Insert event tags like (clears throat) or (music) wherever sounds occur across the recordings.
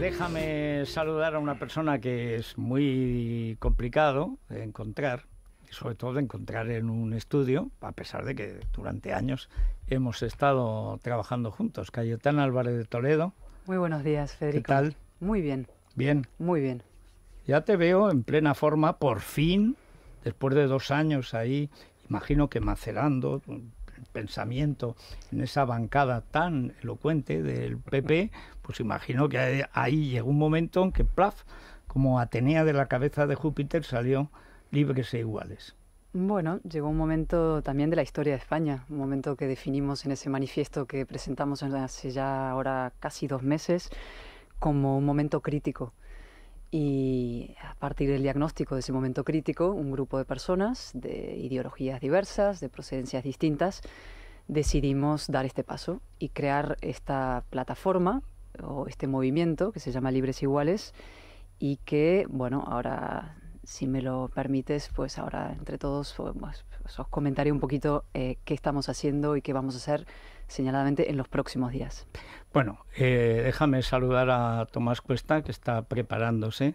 déjame saludar a una persona que es muy complicado de encontrar, y sobre todo de encontrar en un estudio, a pesar de que durante años hemos estado trabajando juntos. Cayetán Álvarez de Toledo. Muy buenos días, Federico. ¿Qué tal? Muy bien. Bien. Muy bien. Ya te veo en plena forma, por fin, después de dos años ahí, imagino que macerando pensamiento, en esa bancada tan elocuente del PP, pues imagino que ahí llegó un momento en que, plaf, como Atenea de la cabeza de Júpiter salió libres e iguales. Bueno, llegó un momento también de la historia de España, un momento que definimos en ese manifiesto que presentamos hace ya ahora casi dos meses como un momento crítico. Y a partir del diagnóstico de ese momento crítico, un grupo de personas de ideologías diversas, de procedencias distintas, decidimos dar este paso y crear esta plataforma o este movimiento que se llama Libres Iguales y que, bueno, ahora, si me lo permites, pues ahora entre todos pues, pues, os comentaré un poquito eh, qué estamos haciendo y qué vamos a hacer señaladamente en los próximos días. Bueno, eh, déjame saludar a Tomás Cuesta, que está preparándose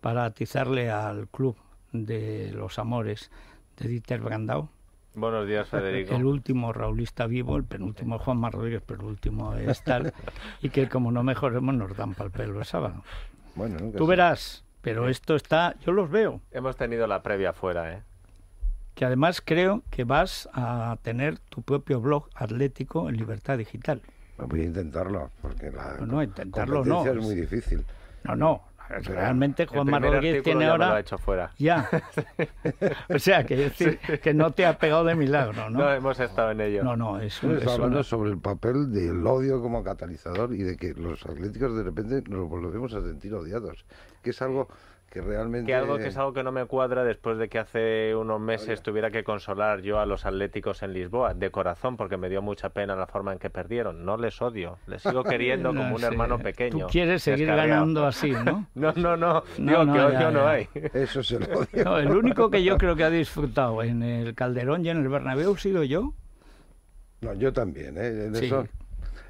para atizarle al Club de los Amores de Dieter Brandau. Buenos días, Federico. El último raulista vivo, el penúltimo Juan Mar Rodríguez, pero el último es tal, (laughs) y que como no mejoremos nos dan pal pelo el sábado. Bueno, Tú verás, pero esto está, yo los veo. Hemos tenido la previa fuera, ¿eh? que además creo que vas a tener tu propio blog atlético en Libertad Digital. Pues voy a intentarlo, porque la no, intentarlo no. es muy difícil. No, no, Realmente Juan Rodríguez tiene ahora. Ya, (laughs) o sea, que, decir, que no te ha pegado de milagro, ¿no? No hemos estado en ello. No, no, es, hablando sobre el papel del odio como catalizador y de que los atléticos de repente nos volvemos a sentir odiados, que es algo que realmente... algo que es algo que no me cuadra después de que hace unos meses tuviera que consolar yo a los atléticos en Lisboa, de corazón, porque me dio mucha pena la forma en que perdieron. No les odio, les sigo (laughs) queriendo como un hermano pequeño. Tú quieres seguir ganando así, (laughs) ¿no? No, no, no, yo no, que odio no hay. Eso es el (laughs) odio. el único que yo creo que ha disfrutado en el Calderón y en el Bernabéu ha sido yo. No, yo también, ¿eh? eso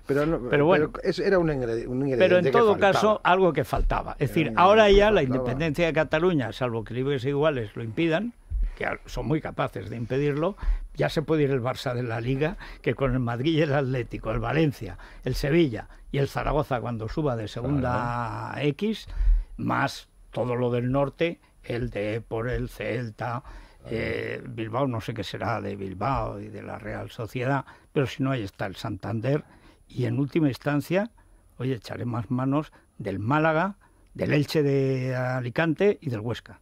pero, bueno, era un ingrediente, Pero en todo caso, algo que faltaba. Es decir, ahora ya la independencia de Cataluña, salvo que los iguales lo impidan, que son muy capaces de impedirlo, ya se puede ir el Barça de la Liga, que con el Madrid y el Atlético, el Valencia, el Sevilla y el Zaragoza cuando suba de segunda X, más todo lo del norte, el de por el Celta, eh, Bilbao, no sé qué será de Bilbao y de la Real Sociedad, pero si no, ahí está el Santander y en última instancia, hoy echaré más manos del Málaga, del Elche de Alicante y del Huesca.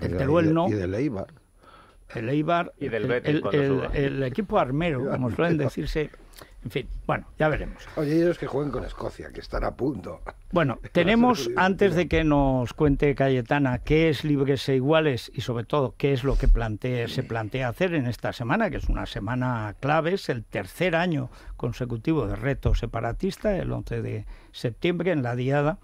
El del no. Y del Eibar. El Eibar. Y del Betis, el, el, el, equipo armero, como suelen (laughs) decirse en fin, bueno, ya veremos. Oye, ellos que jueguen con Escocia, que están a punto. Bueno, (laughs) tenemos, antes de que nos cuente Cayetana qué es Libres e Iguales y sobre todo qué es lo que se plantea hacer en esta semana, que es una semana clave, es el tercer año consecutivo de reto separatista, el 11 de septiembre en la Diada,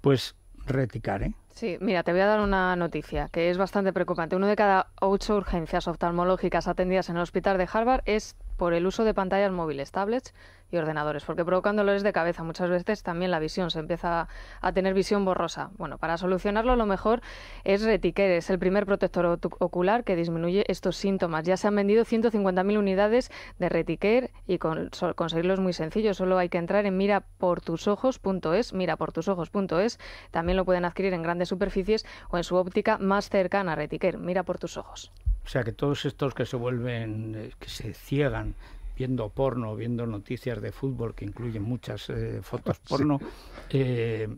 pues reticar, ¿eh? Sí, mira, te voy a dar una noticia que es bastante preocupante. Uno de cada ocho urgencias oftalmológicas atendidas en el hospital de Harvard es por el uso de pantallas móviles, tablets y ordenadores, porque provocan dolores de cabeza. Muchas veces también la visión se empieza a tener visión borrosa. Bueno, para solucionarlo lo mejor es Retiquer es el primer protector ocular que disminuye estos síntomas. Ya se han vendido 150.000 unidades de Retiquer y con, conseguirlo es muy sencillo. Solo hay que entrar en miraportusojos.es, miraportusojos.es. También lo pueden adquirir en grandes superficies o en su óptica más cercana a Mira por tus ojos. O sea que todos estos que se vuelven, eh, que se ciegan viendo porno, viendo noticias de fútbol que incluyen muchas eh, fotos (laughs) porno, eh,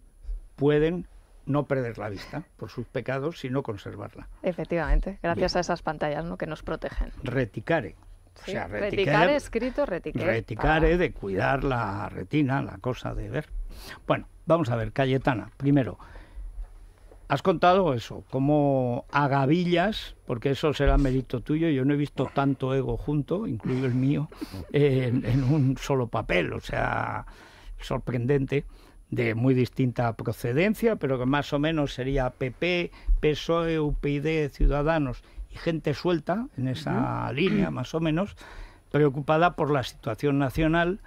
pueden no perder la vista por sus pecados, sino conservarla. Efectivamente, gracias a esas pantallas ¿no? que nos protegen. Reticare. O sea, reticare, escrito reticare. Reticare de cuidar la retina, la cosa de ver. Bueno, vamos a ver, Cayetana, primero. Has contado eso, como agavillas, porque eso será mérito tuyo, yo no he visto tanto ego junto, incluido el mío, en, un solo papel, o sea, sorprendente, de muy distinta procedencia, pero que más o menos sería PP, PSOE, UPyD, Ciudadanos y gente suelta en esa línea, más o menos, preocupada por la situación nacional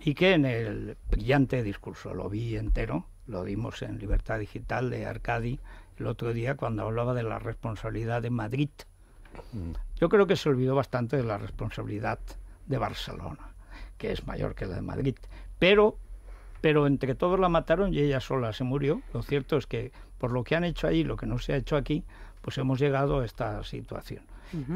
y que en el brillante discurso, lo vi entero, lo vimos en Libertad Digital de Arcadi el otro día cuando hablaba de la responsabilidad de Madrid. Mm. Yo creo que se olvidó bastante de la responsabilidad de Barcelona, que es mayor que la de Madrid. Pero, pero entre todos la mataron y ella sola se murió. Lo cierto es que por lo que han hecho ahí, lo que no se ha hecho aquí, pues hemos llegado a esta situación.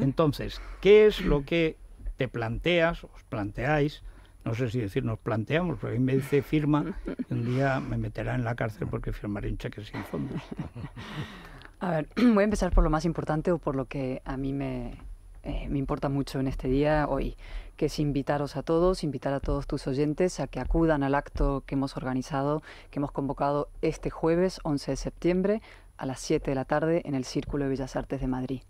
Entonces, ¿qué es lo que te planteas, os planteáis no sé si decir, nos planteamos, pero a mí me dice firma, (laughs) un día me meterá en la cárcel porque firmaré un cheque sin fondos. A ver, (clears throat) voy a empezar por lo más importante o por lo que a mí me, eh, me importa mucho en este día hoy, que es invitaros a todos, invitar a todos tus oyentes a que acudan al acto que hemos organizado, que hemos convocado este jueves 11 de septiembre a las 7 de la tarde en el Círculo de Bellas Artes de Madrid.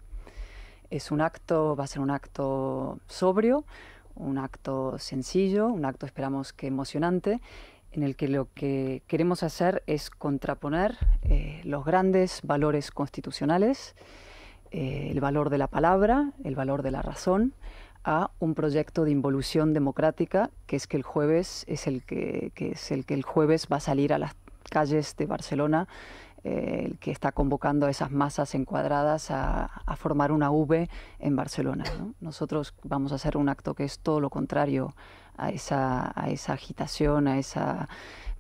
Es un acto, va a ser un acto sobrio, un acto sencillo, un acto esperamos que emocionante, en el que lo que queremos hacer es contraponer eh, los grandes valores constitucionales, eh, el valor de la palabra, el valor de la razón, a un proyecto de involución democrática que es que el jueves es el que es el que el jueves va a salir a las calles de Barcelona eh, el que está convocando a esas masas encuadradas a, formar una V en Barcelona. Nosotros vamos a hacer un acto que es todo lo contrario a esa, agitación, a esa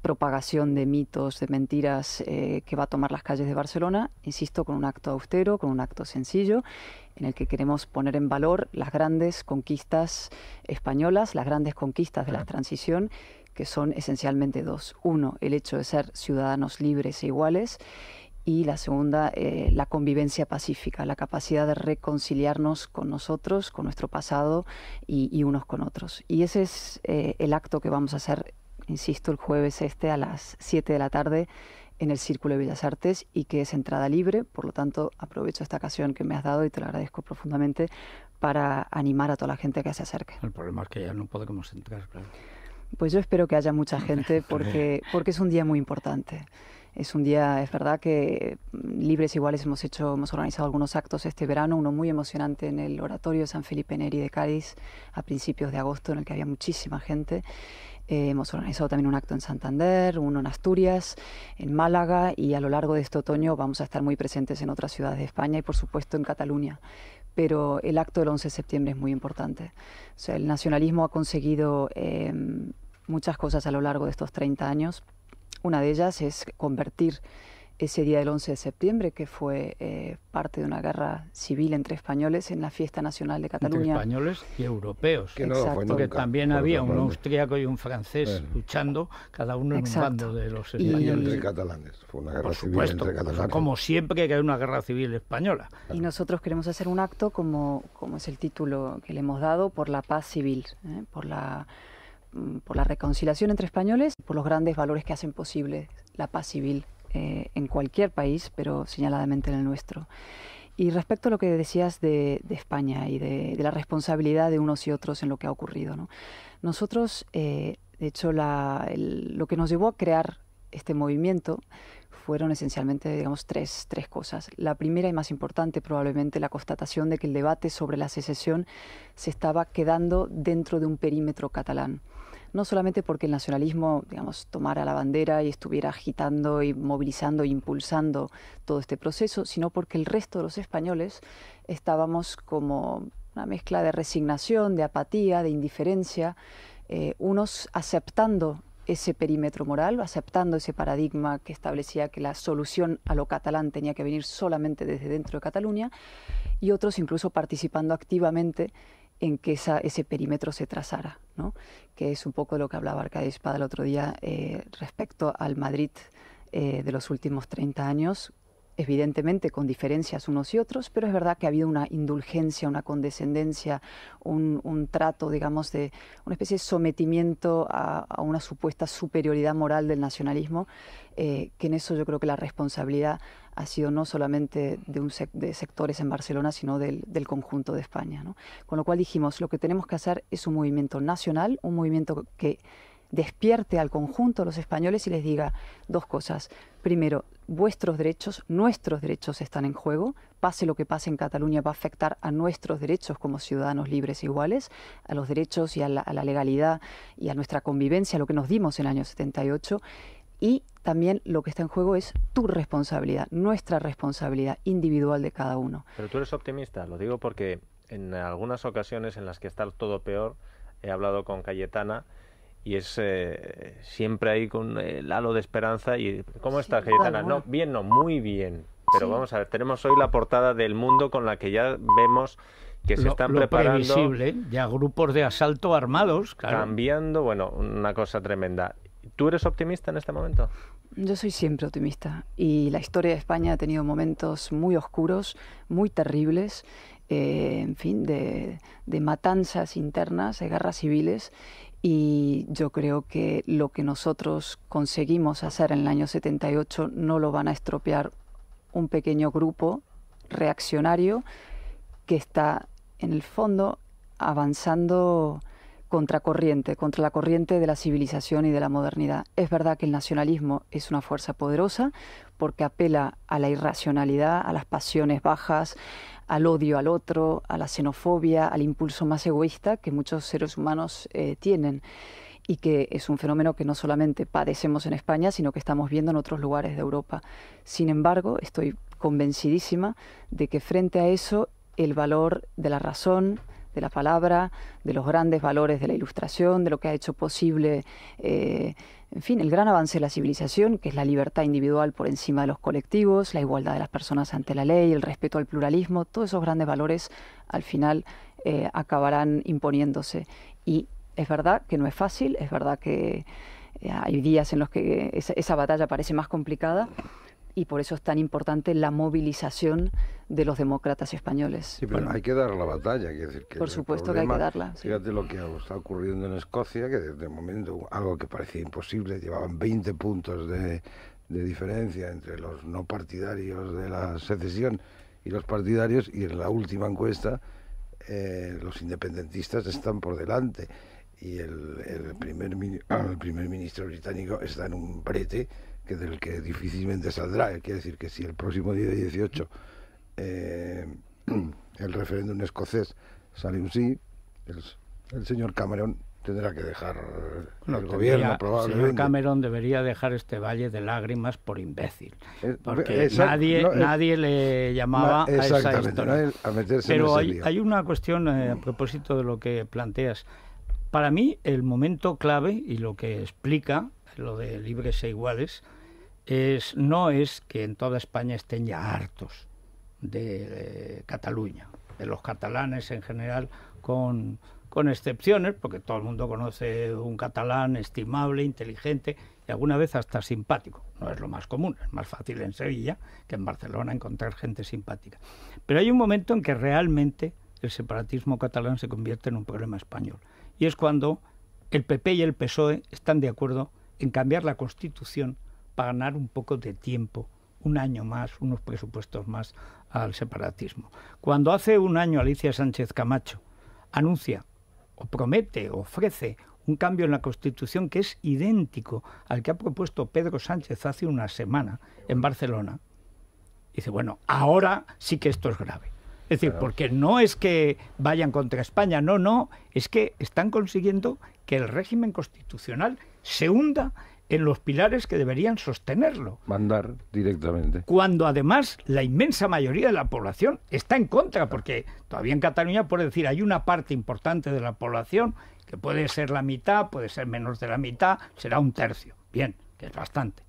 propagación de mitos, de mentiras eh, que va a tomar las calles de Barcelona, insisto, con un acto austero, con un acto sencillo, en el que queremos poner en valor las grandes conquistas españolas, las grandes conquistas de la transición que son esencialmente dos. Uno, el hecho de ser ciudadanos libres e iguales y la segunda, eh, la convivencia pacífica, la capacidad de reconciliarnos con nosotros, con nuestro pasado y, unos con otros. Y ese es eh, el acto que vamos a hacer, insisto, el jueves este a las 7 de la tarde en el Círculo de Bellas Artes y que es entrada libre, por lo tanto aprovecho esta ocasión que me has dado y te lo agradezco profundamente para animar a toda la gente que se acerque. El problema es que ya no podemos entrar, claro. Pues yo espero que haya mucha (laughs) gente porque, porque es un día muy importante. Es un día, es verdad que mm, Libres Iguales hemos hecho, hemos organizado algunos actos este verano, uno muy emocionante en el Oratorio de San Felipe Neri de Cádiz a principios de agosto en el que había muchísima gente. Eh, hemos organizado también un acto en Santander, uno en Asturias, en Málaga y a lo largo de este otoño vamos a estar muy presentes en otras ciudades de España y por supuesto en Cataluña. Pero el acto del 11 de septiembre es muy importante. O sea, el nacionalismo ha conseguido em, muchas cosas a lo largo de estos 30 años. Una de ellas es convertir ese día del 11 de septiembre, que fue eh, parte de una guerra civil entre españoles, en la fiesta nacional de Cataluña. Entre españoles y europeos. Que Exacto. Porque también había un austríaco y un francés luchando, cada uno en un bando de los españoles. Y, entre catalanes. Fue una guerra por supuesto, como siempre que hay una guerra civil española. Y nosotros queremos hacer un acto como, como es el título que le hemos dado, por la paz civil, ¿eh? por la Mm, por la reconciliación entre españoles, por los grandes valores que hacen posible la paz civil eh, en cualquier país, pero señaladamente en el nuestro. Y respecto a lo que decías de, España y de, la responsabilidad de unos y otros en lo que ha ocurrido, nosotros, eh, de hecho, lo que nos llevó a crear este movimiento fueron esencialmente, digamos, tres, cosas. La primera y más importante, probablemente, la constatación de que el debate sobre la secesión se estaba quedando dentro de un perímetro catalán no solamente porque el nacionalismo, digamos, tomara la bandera y estuviera agitando y movilizando e impulsando todo este proceso, sino porque el resto de los españoles estábamos como una mezcla de resignación, de apatía, de indiferencia, eh, unos aceptando ese perímetro moral, aceptando ese paradigma que establecía que la solución a lo catalán tenía que venir solamente desde dentro de Cataluña, y otros incluso participando activamente en que ese perímetro se trazara, ¿no? que es un poco lo que hablaba Arcadia Espada el otro día eh, respecto al Madrid eh, de los últimos 30 años, evidentemente con diferencias unos y otros, pero es verdad que ha habido una indulgencia, una condescendencia, un, trato, digamos, de una especie de sometimiento a, una supuesta superioridad moral del nacionalismo, eh, que en eso yo creo que la responsabilidad ha sido no solamente de, un de sectores en Barcelona, sino del, conjunto de España. Con lo cual dijimos, lo que tenemos que hacer es un movimiento nacional, un movimiento que despierte al conjunto de los españoles y les diga dos cosas. Primero, vuestros derechos, nuestros derechos están en juego. Pase lo que pase en Cataluña va a afectar a nuestros derechos como ciudadanos libres e iguales, a los derechos y a la, legalidad y a nuestra convivencia, lo que nos dimos en el año 78. Y también lo que está en juego es tu responsabilidad, nuestra responsabilidad individual de cada uno. Pero tú eres optimista, lo digo porque en algunas ocasiones en las que está todo peor, he hablado con Cayetana y es eh, siempre ahí con el halo de esperanza. y ¿Cómo estás, ah, No, bien, no, muy bien. Pero vamos a ver, tenemos hoy la portada del mundo con la que ya vemos que se están preparando. ya grupos de asalto armados. Cambiando, bueno, una cosa tremenda. ¿Tú eres optimista en este momento? Yo soy siempre optimista y la historia de España ha tenido momentos muy oscuros, muy terribles, eh, en fin, de matanzas internas, de guerras civiles y yo creo que lo que nosotros conseguimos hacer en el año 78 no lo van a estropear un pequeño grupo reaccionario que está en el fondo avanzando contracorriente, contra la corriente de la civilización y de la modernidad. Es verdad que el nacionalismo es una fuerza poderosa porque apela a la irracionalidad, a las pasiones bajas, al odio al otro, a la xenofobia, al impulso más egoísta que muchos seres humanos eh, tienen y que es un fenómeno que no solamente padecemos en España, sino que estamos viendo en otros lugares de Europa. Sin embargo, estoy convencidísima de que frente a eso el valor de la razón, de la palabra, de los grandes valores de la ilustración, de lo que ha hecho posible eh, en fin, el gran avance de la civilización, que es la libertad individual por encima de los colectivos, la igualdad de las personas ante la ley, el respeto al pluralismo, todos esos grandes valores al final eh, acabarán imponiéndose. Y es verdad que no es fácil, es verdad que eh, hay días en los que esa batalla parece más complicada, y por eso es tan importante la movilización de los demócratas españoles. Sí, bueno, hay que dar la batalla, por supuesto que hay que darla. Fíjate lo que está ocurriendo en Escocia, que desde el momento algo que parecía imposible, llevaban 20 puntos de, diferencia entre los no partidarios de la secesión y los partidarios, y en la última encuesta eh, los independentistas están por delante y el, el primer, ah, el primer ministro británico está en un prete que del que difícilmente saldrá. Eh, quiere decir que si el próximo día 18 eh, (clears throat) el referéndum escocés sale un sí, el, señor Cameron tendrá que dejar eh, el gobierno tendría, Señor Cameron debería dejar este valle de lágrimas por imbécil, porque nadie nadie le llamaba a esa historia. A Pero hay, una cuestión a mm. propósito de lo que planteas. Para mí el momento clave y lo que explica lo de libres e iguales, es, no es que en toda España estén ya hartos de, Cataluña, de los catalanes en general, con, con excepciones, porque todo el mundo conoce un catalán estimable, inteligente y alguna vez hasta simpático. No es lo más común, es más fácil en Sevilla que en Barcelona encontrar gente simpática. Pero hay un momento en que realmente el separatismo catalán se convierte en un problema español. Y es cuando el PP y el PSOE están de acuerdo en cambiar la Constitución para ganar un poco de tiempo, un año más, unos presupuestos más al separatismo. Cuando hace un año Alicia Sánchez Camacho anuncia o promete, ofrece un cambio en la Constitución que es idéntico al que ha propuesto Pedro Sánchez hace una semana en Barcelona, dice, bueno, ahora sí que esto es grave. Es decir, porque no es que vayan contra España, no, no, es que están consiguiendo que el régimen constitucional se hunda en los pilares que deberían sostenerlo. Mandar directamente. Cuando además la inmensa mayoría de la población está en contra, porque todavía en Cataluña, por decir, hay una parte importante de la población que puede ser la mitad, puede ser menos de la mitad, será un tercio. Bien, que es bastante.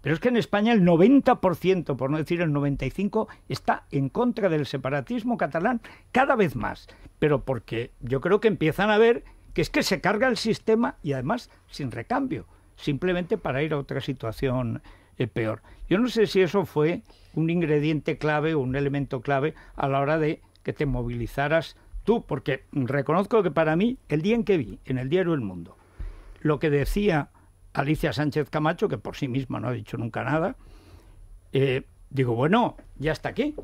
Pero es que en España el 90%, por no decir el 95%, está en contra del separatismo catalán cada vez más. Pero porque yo creo que empiezan a ver que es que se carga el sistema y además sin recambio, simplemente para ir a otra situación eh, peor. Yo no sé si eso fue un ingrediente clave o un elemento clave a la hora de que te movilizaras tú, porque reconozco que para mí, el día en que vi en el diario El Mundo, lo que decía Alicia Sánchez Camacho, que por sí misma no ha dicho nunca nada, eh, digo, bueno, ya está aquí,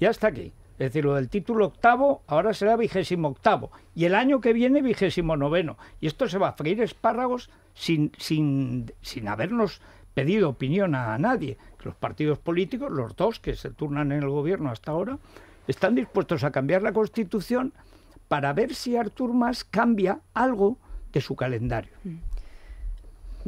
ya está aquí. Es decir, lo del título octavo ahora será vigésimo octavo y el año que viene vigésimo noveno. Y esto se va a freír espárragos sin, sin, habernos pedido opinión a nadie. Los partidos políticos, los dos que se turnan en el gobierno hasta ahora, están dispuestos a cambiar la Constitución para ver si Artur Mas cambia algo de su calendario. Mm.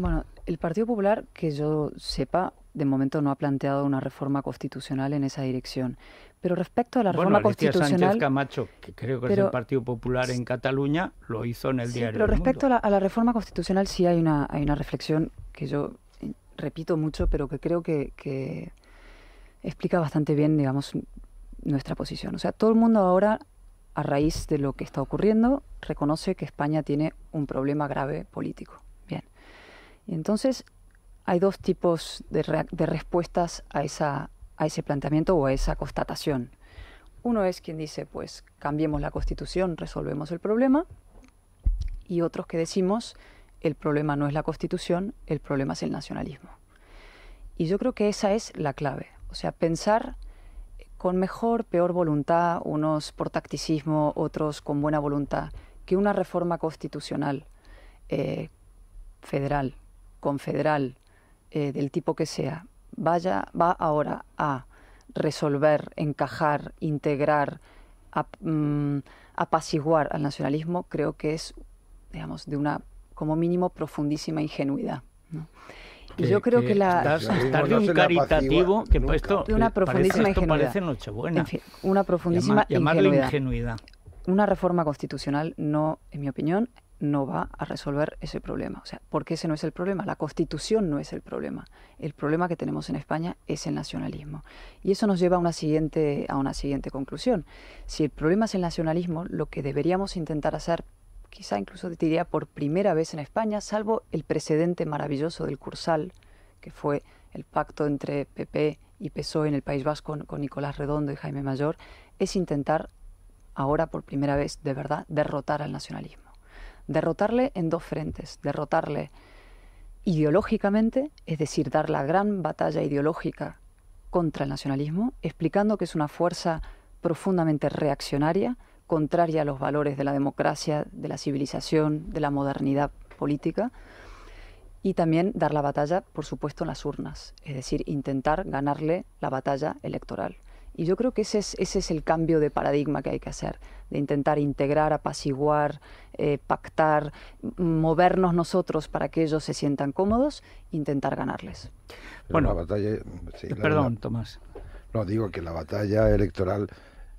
Bueno, el Partido Popular, que yo sepa, de momento no ha planteado una reforma constitucional en esa dirección. Pero respecto a la reforma bueno, constitucional. Sánchez Camacho, que creo que es el Partido Popular en Cataluña, lo hizo en el sí, diario. Pero respecto a la, reforma constitucional, sí hay una, hay una reflexión que yo eh, repito mucho, pero que creo que, que explica bastante bien, digamos, nuestra posición. O sea, todo el mundo ahora, a raíz de lo que está ocurriendo, reconoce que España tiene un problema grave político. Bien. Y entonces hay dos tipos de, respuestas a, esa, a ese planteamiento o a esa constatación. Uno es quien dice, pues cambiemos la constitución, resolvemos el problema, y otros que decimos, el problema no es la constitución, el problema es el nacionalismo. Y yo creo que esa es la clave, o sea, pensar con mejor, peor voluntad, unos por tacticismo, otros con buena voluntad, que una reforma constitucional, eh, federal, confederal, eh, del tipo que sea, vaya, va ahora a resolver, encajar, integrar, mm, apaciguar al nacionalismo, creo que es, digamos, de una, como mínimo, profundísima ingenuidad. Y yo creo que, la... Pues, Estás, de un caritativo que esto, una profundísima ingenuidad. en fin, una profundísima ingenuidad. Una reforma constitucional no, en mi opinión, no va a resolver ese problema. O sea, porque ese no es el problema, la constitución no es el problema. El problema que tenemos en España es el nacionalismo. Y eso nos lleva a una siguiente, a una siguiente conclusión. Si el problema es el nacionalismo, lo que deberíamos intentar hacer, quizá incluso diría por primera vez en España, salvo el precedente maravilloso del Cursal, que fue el pacto entre PP y PSOE en el País Vasco con Nicolás Redondo y Jaime Mayor, es intentar ahora por primera vez de verdad derrotar al nacionalismo derrotarle en dos frentes, derrotarle ideológicamente, es decir, dar la gran batalla ideológica contra el nacionalismo, explicando que es una fuerza profundamente reaccionaria, contraria a los valores de la democracia, de la civilización, de la modernidad política, y también dar la batalla, por supuesto, en las urnas, es decir, intentar ganarle la batalla electoral. Y yo creo que ese es, ese es el cambio de paradigma que hay que hacer, de intentar integrar, apaciguar, eh, pactar, movernos nosotros para que ellos se sientan cómodos, intentar ganarles. bueno, la batalla, perdón, Tomás. No, digo que la batalla electoral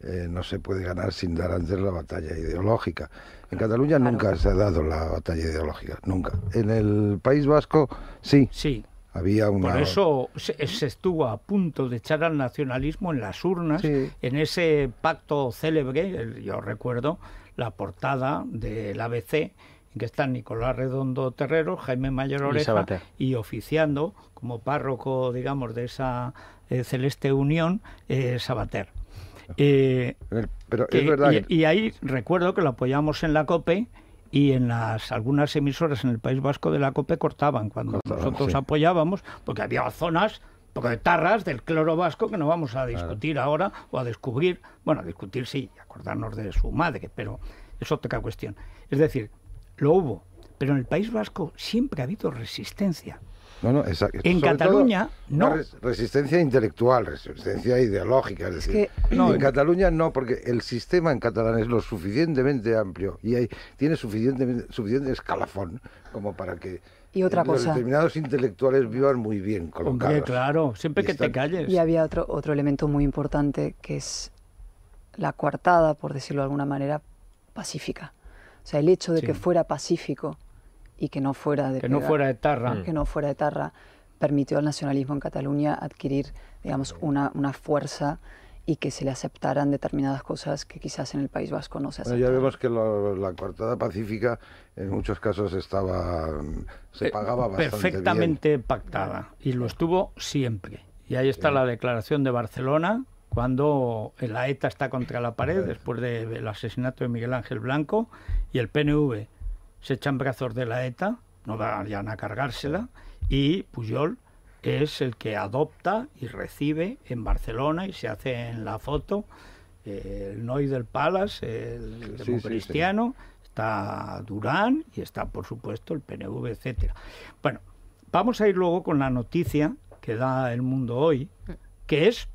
eh, no se puede ganar sin dar antes la batalla ideológica. En Cataluña nunca se ha dado la batalla ideológica, nunca. En el País Vasco sí. Sí, por eso se, estuvo a punto de echar al nacionalismo en las urnas, en ese pacto célebre, yo recuerdo la portada del ABC, en que están Nicolás Redondo Terrero, Jaime Mayor Oreja y, oficiando como párroco, digamos, de esa eh, celeste unión, eh, Sabater. Eh, y ahí recuerdo que lo apoyamos en la COPE y en las algunas emisoras en el País Vasco de la COPE cortaban cuando nosotros apoyábamos, porque había zonas de tarras del cloro vasco que no vamos a discutir ahora o a descubrir, bueno, a discutir sí, acordarnos de su madre, pero es otra cuestión. Es decir, lo hubo, pero en el País Vasco siempre ha habido resistencia. En Cataluña no. Resistencia intelectual, resistencia ideológica. Es, decir, en eh. Cataluña no, porque el sistema en catalán es lo suficientemente amplio y hay, tiene suficientemente, suficiente escalafón como para que y otra eh, determinados intelectuales vivan muy bien colocados. claro, siempre que te calles. Y había otro, otro elemento muy importante que es la coartada, por decirlo de alguna manera, pacífica. O sea, el hecho de que fuera pacífico y que no fuera de que no fuera etarra que no fuera permitió al nacionalismo en Cataluña adquirir digamos una, una fuerza y que se le aceptaran determinadas cosas que quizás en el País Vasco no se aceptan. ya vemos que la coartada pacífica en muchos casos estaba se eh, pagaba perfectamente pactada y lo estuvo siempre. Y ahí está la declaración de Barcelona cuando la ETA está contra la pared después del asesinato de Miguel Ángel Blanco y el PNV se echan brazos de la ETA, no vayan a cargársela, y Puyol es el que adopta y recibe en Barcelona y se hace en la foto eh, el Noy del Palace, el democristiano, está Durán y está, por supuesto, el PNV, etcétera. Bueno, vamos a ir luego con la noticia que da el mundo hoy, que es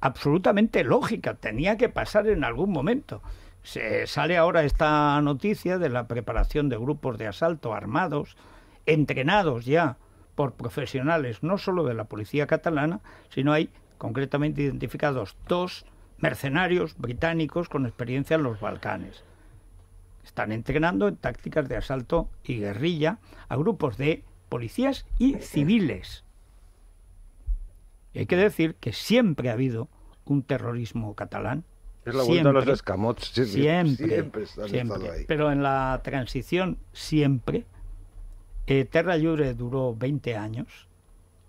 absolutamente lógica, tenía que pasar en algún momento. Se sale ahora esta noticia de la preparación de grupos de asalto armados, entrenados ya por profesionales no solo de la policía catalana, sino hay concretamente identificados dos mercenarios británicos con experiencia en los Balcanes. Están entrenando en tácticas de asalto y guerrilla a grupos de policías y civiles. hay que decir que siempre ha habido un terrorismo catalán es la vuelta los escamots. Siempre, siempre, Pero en la transición, siempre. Eh, Terra Llure duró 20 años.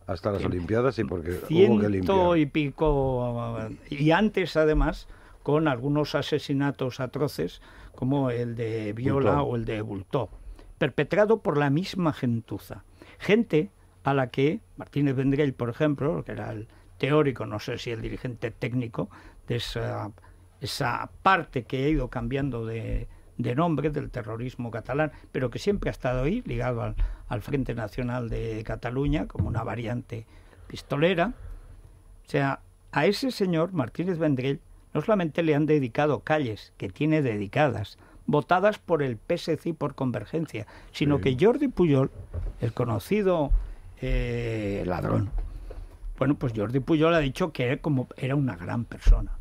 Hasta las Olimpiadas, y sí, porque hubo que limpiar. y pico. Y antes, además, con algunos asesinatos atroces, como el de Viola o el de Bultó, perpetrado por la misma gentuza. Gente a la que Martínez Vendrell, por ejemplo, que era el teórico, no sé si el dirigente técnico de esa esa parte que ha ido cambiando de, nombre del terrorismo catalán, pero que siempre ha estado ahí, ligado al, al Frente Nacional de Cataluña, como una variante pistolera. O sea, a ese señor Martínez Vendrell no solamente le han dedicado calles, que tiene dedicadas, votadas por el PSC por Convergencia, sino que Jordi Pujol, el conocido eh, ladrón, bueno, pues Jordi Pujol ha dicho que como era una gran persona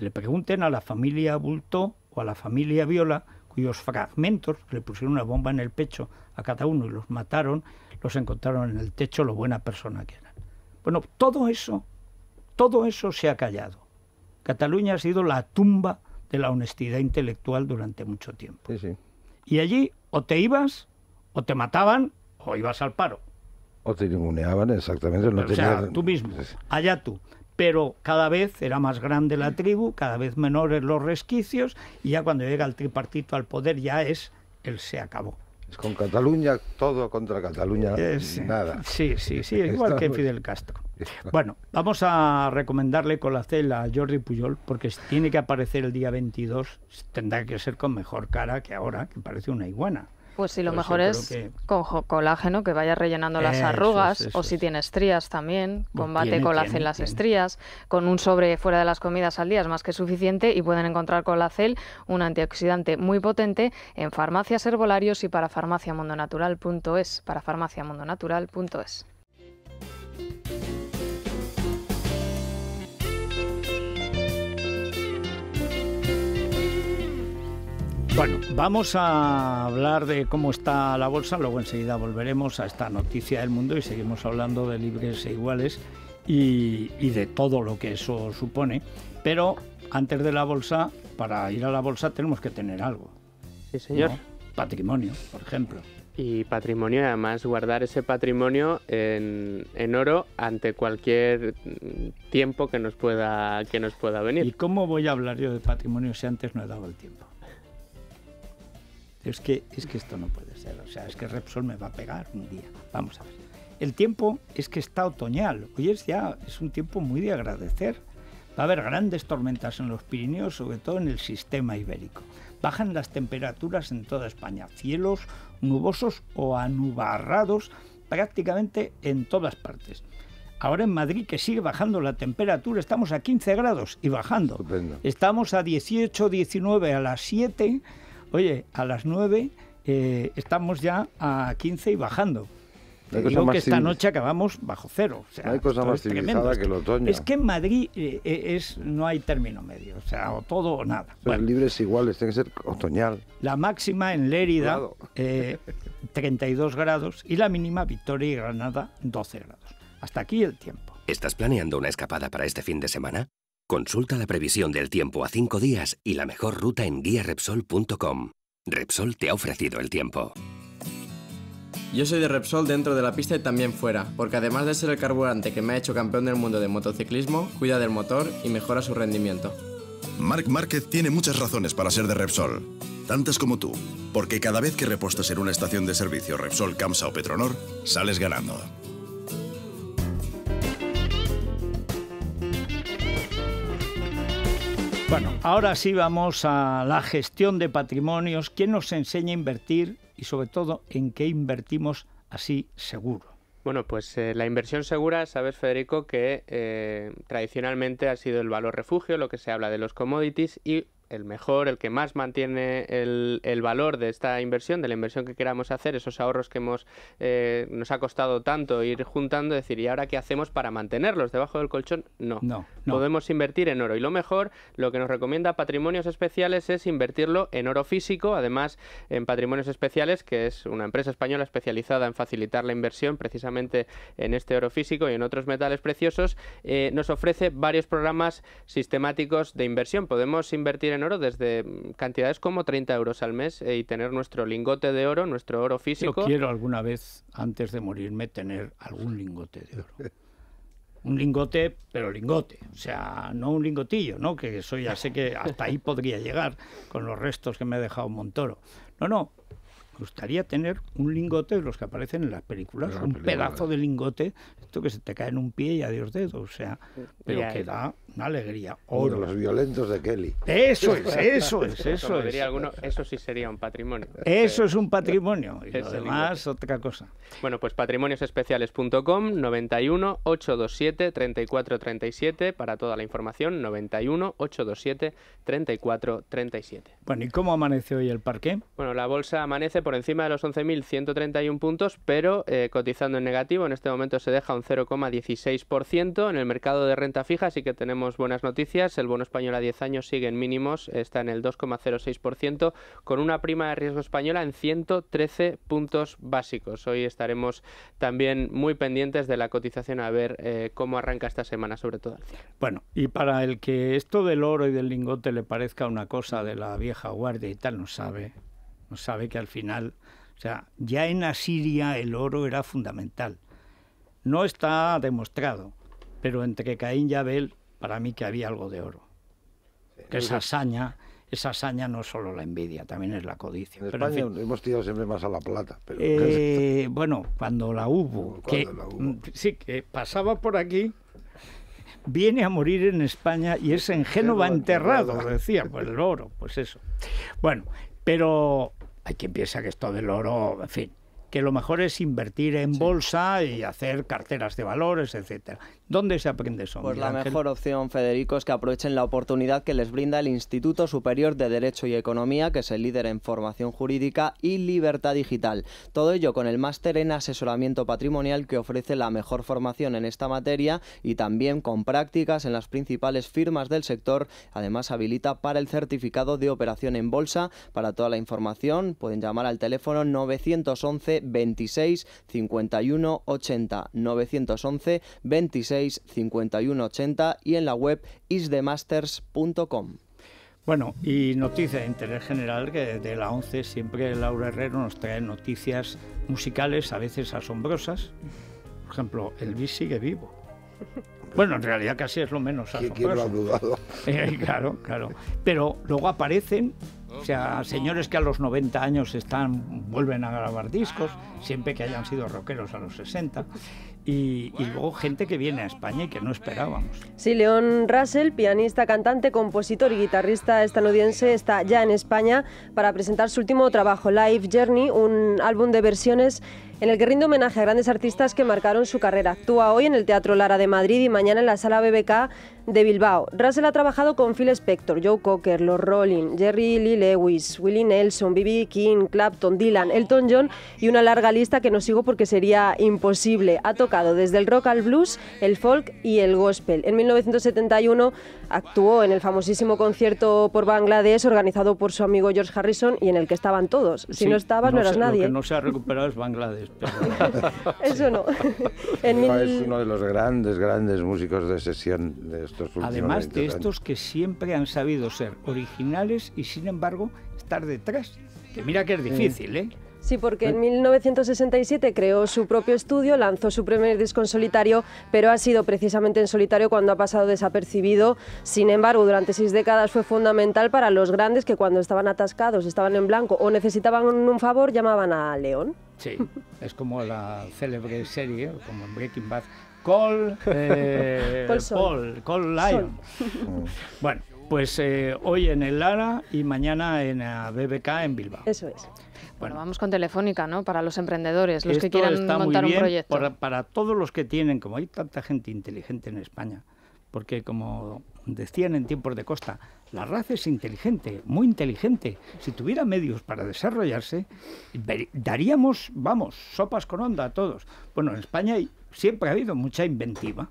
le pregunten a la familia Bultó o a la familia Viola, cuyos fragmentos le pusieron una bomba en el pecho a cada uno y los mataron, los encontraron en el techo, lo buena persona que era. Bueno, todo eso, todo eso se ha callado. Cataluña ha sido la tumba de la honestidad intelectual durante mucho tiempo. Y allí o te ibas, o te mataban, o ibas al paro. O te inmuneaban, exactamente. No o sea, tú mismo, allá tú pero cada vez era más grande la tribu, cada vez menores los resquicios, y ya cuando llega el tripartito al poder ya es él se acabó. Es Con Cataluña, todo contra Cataluña, eh, nada. Sí, sí, sí, igual que Fidel Castro. Bueno, vamos a recomendarle con la cel a Jordi Puyol, porque tiene que aparecer el día 22, tendrá que ser con mejor cara que ahora, que parece una iguana. Pues, pues sí, lo mejor es con colágeno que vaya rellenando las arrugas o si tiene estrías también, pues combate con colacel las estrías, con un sobre fuera de las comidas al día es más que suficiente y pueden encontrar colacel, un antioxidante muy potente en farmacias herbolarios y para farmaciamondonatural.es. para Bueno, vamos a hablar de cómo está la bolsa, luego enseguida volveremos a esta noticia del mundo y seguimos hablando de libres e iguales y, de todo lo que eso supone. Pero antes de la bolsa, para ir a la bolsa tenemos que tener algo. Sí, señor. Patrimonio, por ejemplo. Y patrimonio, además guardar ese patrimonio en, en, oro ante cualquier tiempo que nos pueda que nos pueda venir. ¿Y cómo voy a hablar yo de patrimonio si antes no he dado el tiempo? es que, es que esto no puede ser, o sea, es que Repsol me va a pegar un día. Vamos a ver. El tiempo es que está otoñal, hoy es ya, es un tiempo muy de agradecer. Va a haber grandes tormentas en los Pirineos, sobre todo en el sistema ibérico. Bajan las temperaturas en toda España, cielos nubosos o anubarrados prácticamente en todas partes. Ahora en Madrid que sigue bajando la temperatura, estamos a 15 grados y bajando. Estamos a 18, 19, a las 7 Oye, a las 9 eh, estamos ya a 15 y bajando. No digo que esta noche acabamos bajo cero. no hay cosa más civilizada que el otoño. Es que en Madrid eh, eh, es, no hay término medio, o sea, o todo o nada. Los libres iguales, tiene que ser otoñal. La máxima en Lérida, 32 grados, y la mínima, Victoria y Granada, 12 grados. Hasta aquí el tiempo. ¿Estás planeando una escapada para este fin de semana? Consulta la previsión del tiempo a 5 días y la mejor ruta en guiarepsol.com. Repsol te ha ofrecido el tiempo. Yo soy de Repsol dentro de la pista y también fuera, porque además de ser el carburante que me ha hecho campeón del mundo de motociclismo, cuida del motor y mejora su rendimiento. Marc Márquez tiene muchas razones para ser de Repsol. Tantas como tú, porque cada vez que repostas en una estación de servicio Repsol, Camsa o Petronor, sales ganando. Bueno, ahora sí vamos a la gestión de patrimonios. ¿Quién nos enseña a invertir y sobre todo en qué invertimos así seguro? Bueno, pues eh, la inversión segura, sabes Federico, que eh, tradicionalmente ha sido el valor refugio, lo que se habla de los commodities, y el mejor, el que más mantiene el, valor de esta inversión, de la inversión que queramos hacer, esos ahorros que hemos eh, nos ha costado tanto ir juntando, decir, ¿y ahora qué hacemos para mantenerlos debajo del colchón? No. no, Podemos invertir en oro. Y lo mejor, lo que nos recomienda Patrimonios Especiales es invertirlo en oro físico, además en Patrimonios Especiales, que es una empresa española especializada en facilitar la inversión precisamente en este oro físico y en otros metales preciosos, eh, nos ofrece varios programas sistemáticos de inversión. Podemos invertir oro desde mm, cantidades como 30 euros al mes eh, y tener nuestro lingote de oro, nuestro oro físico. Yo quiero alguna vez, antes de morirme, tener algún lingote de oro. Un lingote, pero lingote, o sea, no un lingotillo, ¿no? Que eso ya sé que hasta ahí podría llegar con los restos que me ha dejado Montoro. No, no, Me gustaría tener un lingote de los que aparecen en las películas, un pedazo de lingote, esto que se te cae en un pie y adiós dedo, o sea, eh, pero que da una alegría. Oro. Los violentos de Kelly. Eso es, eso es, eso alguno, eso sí sería un patrimonio. Eso es un patrimonio. Y lo demás, otra cosa. Bueno, pues patrimoniosespeciales.com 91 827 3437 para toda la información. 91 827 3437. Bueno, ¿y cómo amanece hoy el parque? Bueno, la bolsa amanece por encima de los 11.131 puntos, pero eh, cotizando en negativo. En este momento se deja un 0,16%. En el mercado de renta fija así que tenemos buenas noticias. El bono español a 10 años sigue en mínimos, está en el 2,06%, con una prima de riesgo española en 113 puntos básicos. Hoy estaremos también muy pendientes de la cotización a ver eh, cómo arranca esta semana, sobre todo. Bueno, y para el que esto del oro y del lingote le parezca una cosa de la vieja guardia y tal, no sabe, no sabe que al final, o sea, ya en Asiria el oro era fundamental. No está demostrado, pero entre Caín y Abel para mí que había algo de oro. esa saña, esa hazaña no es solo la envidia, también es la codicia. En España hemos tirado siempre más a la plata. Eh, bueno, cuando la hubo, que, mm, sí, que pasaba por aquí, viene a morir en España y es en Génova enterrado, decía, pues el oro, pues eso. Bueno, pero hay quien piensa que esto del oro, en fin, que lo mejor es invertir en bolsa y hacer carteras de valores, etcétera. ¿Dónde se aprende eso? Pues la mejor opción, Federico, es que aprovechen la oportunidad que les brinda el Instituto Superior de Derecho y Economía, que es el líder en formación jurídica y libertad digital. Todo ello con el máster en asesoramiento patrimonial que ofrece la mejor formación en esta materia y también con prácticas en las principales firmas del sector. Además, habilita para el certificado de operación en bolsa. Para toda la información, pueden llamar al teléfono 911 26 51 80 911 26 5180 y en la web isdemasters.com. Bueno, y noticias de interés general, que desde la 11 siempre Laura Herrero nos trae noticias musicales, a veces asombrosas. Por ejemplo, Elvis sigue vivo. Bueno, en realidad casi es lo menos asombroso. (laughs) Eh, claro, claro. Pero luego aparecen, o sea, señores que a los 90 años están, vuelven a grabar discos, siempre que hayan sido rockeros a los 60 y, luego gente que viene a España y que no esperábamos. Sí, León Russell, pianista, cantante, compositor y guitarrista estadounidense, está ya en España para presentar su último trabajo, Live Journey, un álbum de versiones en el que rinde homenaje a grandes artistas que marcaron su carrera. Actúa hoy en el Teatro Lara de Madrid y mañana en la Sala BBK de Bilbao. Russell ha trabajado con Phil Spector, Joe Cocker, Los Rolling, Jerry Lee Lewis, Willie Nelson, B.B. King, Clapton, Dylan, Elton John y una larga lista que no sigo porque sería imposible. Ha tocado desde el rock al blues, el folk y el gospel. En 1971 actuó en el famosísimo concierto por Bangladesh organizado por su amigo George Harrison y en el que estaban todos. Si no estabas no, eras nadie. que no se ha recuperado es Bangladesh. (laughs) Eso no. (laughs) Es uno de los grandes, grandes músicos de sesión de estos últimos Además de estos que siempre han sabido ser originales y sin embargo estar detrás. Que mira que es difícil, ¿eh? Sí, porque en 1967 eh. creó su propio estudio, lanzó su primer disco en solitario, pero ha sido precisamente en solitario cuando ha pasado desapercibido. Sin embargo, durante seis décadas fue fundamental para los grandes que cuando estaban atascados, estaban en blanco o necesitaban un favor, llamaban a León. Sí, (laughs) es como la célebre serie, como Breaking Bad, Call, eh, Call Lion. Bueno. Pues eh, hoy en el Lara y mañana en la eh, BBK en Bilbao. Eso es. Bueno, vamos con Telefónica, ¿no? Para los emprendedores, los que quieran está montar un proyecto. Para, todos los que tienen, como hay tanta gente inteligente en España, porque como decían en tiempos de Costa, la raza es inteligente, muy inteligente. Si tuviera medios para desarrollarse, daríamos, vamos, sopas con onda a todos. Bueno, en España siempre ha habido mucha inventiva.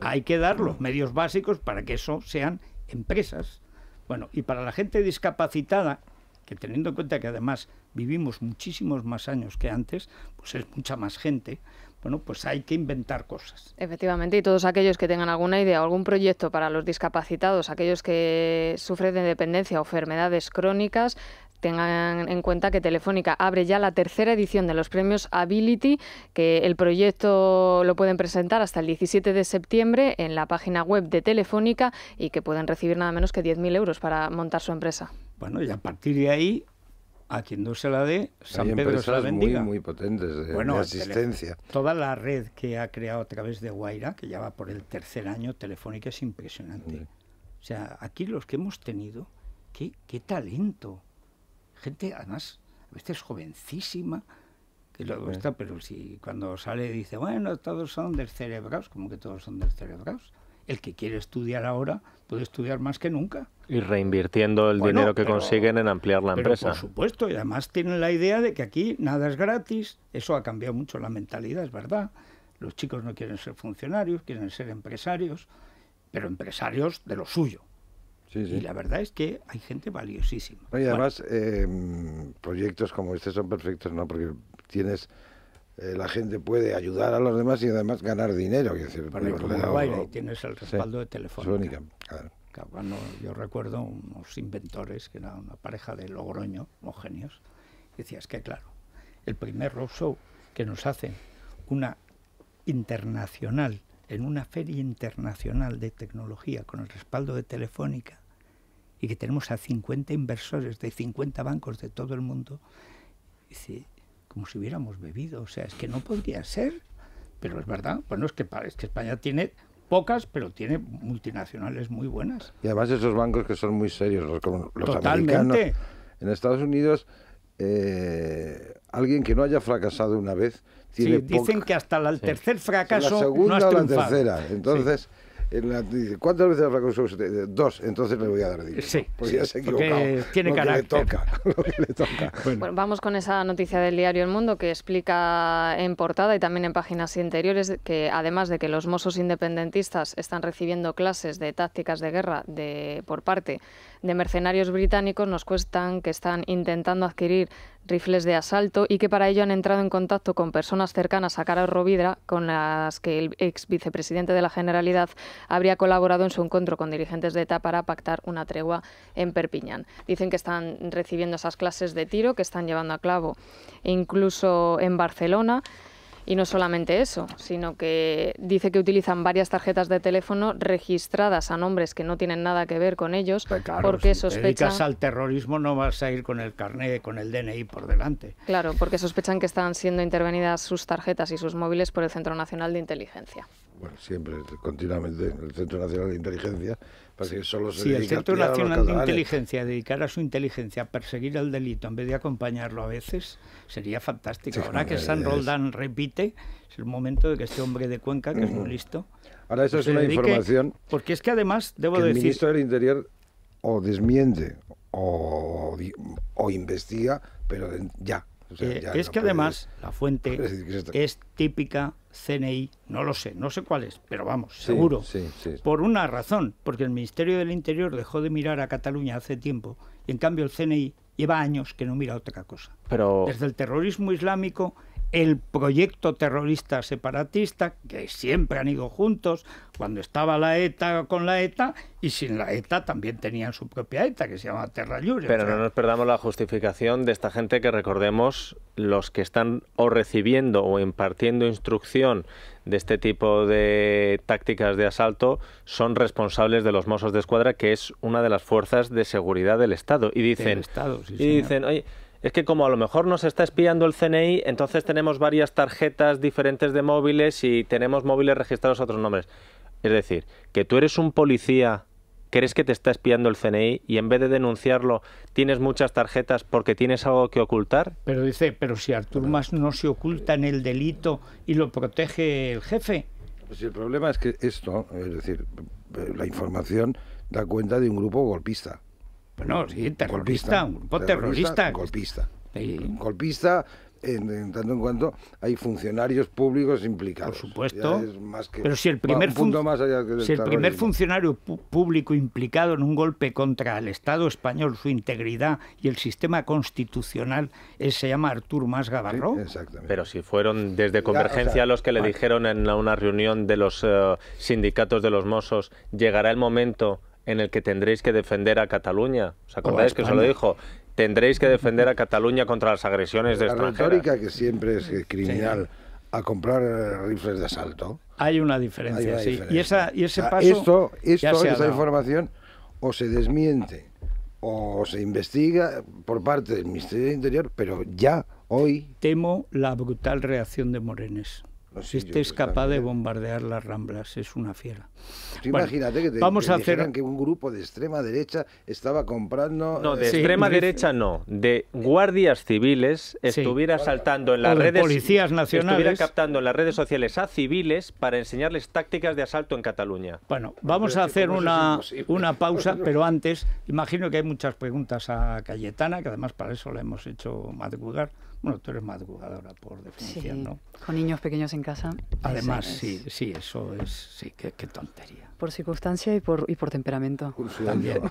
Hay que dar los medios básicos para que eso sean empresas. Bueno, y para la gente discapacitada, que teniendo en cuenta que además vivimos muchísimos más años que antes, pues es mucha más gente, bueno, pues hay que inventar cosas. Efectivamente, y todos aquellos que tengan alguna idea o algún proyecto para los discapacitados, aquellos que sufren de dependencia o enfermedades crónicas, Tengan en cuenta que Telefónica abre ya la tercera edición de los premios Ability, que el proyecto lo pueden presentar hasta el 17 de septiembre en la página web de Telefónica y que pueden recibir nada menos que 10.000 euros para montar su empresa. Bueno, y a partir de ahí a quien no se la dé, San Pedro se la bendiga. Muy, muy potentes de, asistencia. Toda la red que ha creado a través de Guaira, que ya va por el tercer año, Telefónica es impresionante. O sea, aquí los que hemos tenido, qué, qué talento gente, además, a veces jovencísima, que lo está, pero si cuando sale dice, bueno, todos son descerebrados, como que todos son descerebrados. El que quiere estudiar ahora puede estudiar más que nunca. Y reinvirtiendo el dinero que consiguen en ampliar la empresa. Por supuesto, y además tienen la idea de que aquí nada es gratis. Eso ha cambiado mucho la mentalidad, es verdad. Los chicos no quieren ser funcionarios, quieren ser empresarios, pero empresarios de lo suyo, y la verdad es que hay gente valiosísima. y además, em, proyectos como este son perfectos, ¿no? Porque tienes eh, la gente puede ayudar a los demás y además ganar dinero. tienes el respaldo de Telefónica. yo recuerdo unos inventores que eran una pareja de Logroño, unos genios. Decías que, claro, el primer rock show que nos hacen, una internacional, en una feria internacional de tecnología con el respaldo de Telefónica, y que tenemos a 50 inversores de 50 bancos de todo el mundo, como si hubiéramos bebido, o sea, es que no podría ser, pero es verdad, bueno, es que, que España tiene pocas, pero tiene multinacionales muy buenas. Y además esos bancos que son muy serios, los, americanos. En Estados Unidos, eh, alguien que no haya fracasado una vez tiene Dicen que hasta el tercer fracaso. La no la tercera. Entonces, ¿Cuántas veces con usted? Dos, entonces me voy a dar dinero. Sí. pues Tiene carácter. (laughs) le toca, le toca. vamos con esa noticia del diario El Mundo que explica en portada y también en páginas interiores que además de que los mozos independentistas están recibiendo clases de tácticas de guerra de, por parte de mercenarios británicos nos cuestan que están intentando adquirir rifles de asalto y que para ello han entrado en contacto con personas cercanas a Carlos Rovidra... con las que el ex vicepresidente de la Generalidad habría colaborado en su encuentro con dirigentes de ETA para pactar una tregua en Perpiñán. Dicen que están recibiendo esas clases de tiro que están llevando a cabo incluso en Barcelona. Y no solamente eso, sino que dice que utilizan varias tarjetas de teléfono registradas a nombres que no tienen nada que ver con ellos, pues porque si sospechan... al terrorismo no vas a ir con el carnet, con el DNI por delante. Claro, porque sospechan que están siendo intervenidas sus tarjetas y sus móviles por el Centro Nacional de Inteligencia. Bueno, siempre, continuamente, el Centro Nacional de Inteligencia si el Centro Nacional de Inteligencia dedicara su inteligencia a perseguir el delito en vez de acompañarlo a veces sería fantástico. Ahora que San Roldán repite, es el momento de que este hombre de Cuenca, que es muy mm. listo. Ahora, eso es pues una información. Porque es que además, debo decir. El ministro del Interior o desmiente o, o investiga, pero ya, eh, es que además (laughs) la fuente es, típica CNI, no lo sé, no sé cuál es, pero vamos, seguro. Por una razón, porque el Ministerio del Interior dejó de mirar a Cataluña hace tiempo y en cambio el CNI lleva años que no mira otra cosa. Pero... Desde el terrorismo islámico el proyecto terrorista separatista, que siempre han ido juntos, cuando estaba la ETA con la ETA y sin la ETA también tenían su propia ETA, que se llama Terra Pero no nos perdamos la justificación de esta gente que recordemos los que están o recibiendo o impartiendo instrucción de este tipo de tácticas de asalto son responsables de los Mossos de Escuadra, que es una de las fuerzas de seguridad del Estado. Y dicen, y dicen oye, es que como a lo mejor nos está espiando el CNI, entonces tenemos varias tarjetas diferentes de móviles y tenemos móviles registrados a otros nombres. Es decir, que tú eres un policía, crees que te está espiando el CNI y en vez de denunciarlo tienes muchas tarjetas porque tienes algo que ocultar. Pero dice, pero si Artur Mas no se oculta en el delito y lo protege el jefe. Pues el problema es que esto, es decir, la información da cuenta de un grupo golpista bueno, sí, terrorista, golpista, un grupo terrorista. Golpista. Golpista, en, tanto en cuanto hay funcionarios públicos implicados. Por supuesto. pero si el primer, funcionario público implicado en un golpe contra el Estado español, su integridad y el sistema constitucional se llama Artur Mas Gavarró. exactamente. Pero si fueron desde Convergencia los que le dijeron en una reunión de los eh, sindicatos de los Mossos, llegará el momento en el que tendréis que defender a Cataluña. ¿Os acordáis que se lo dijo? Tendréis que defender a Cataluña contra las agresiones de La retórica que siempre es criminal a comprar rifles de asalto. Hay una diferencia, sí. Y, esa, y ese paso. Esto, esto esa información o se desmiente o se investiga por parte del Ministerio de Interior, pero ya hoy. Temo la brutal reacción de Morenes. Si este es capaz de bombardear las ramblas, es una fiera. imagínate que te, que un grupo de extrema derecha estaba comprando. No, de eh, extrema (laughs) derecha no. De guardias civiles estuviera en las redes. Policías nacionales. Estuviera captando en las redes sociales a civiles para enseñarles tácticas de asalto en Cataluña. Bueno, vamos a hacer una, una pausa, (laughs) pero antes, imagino que hay muchas preguntas a Cayetana, que además para eso la hemos hecho madrugar. Bueno, tú eres madrugadora por definición, ¿no? Con niños pequeños en casa. Además, sí, sí, eso es, sí, qué, tontería. Por circunstancia y por, y por temperamento. También.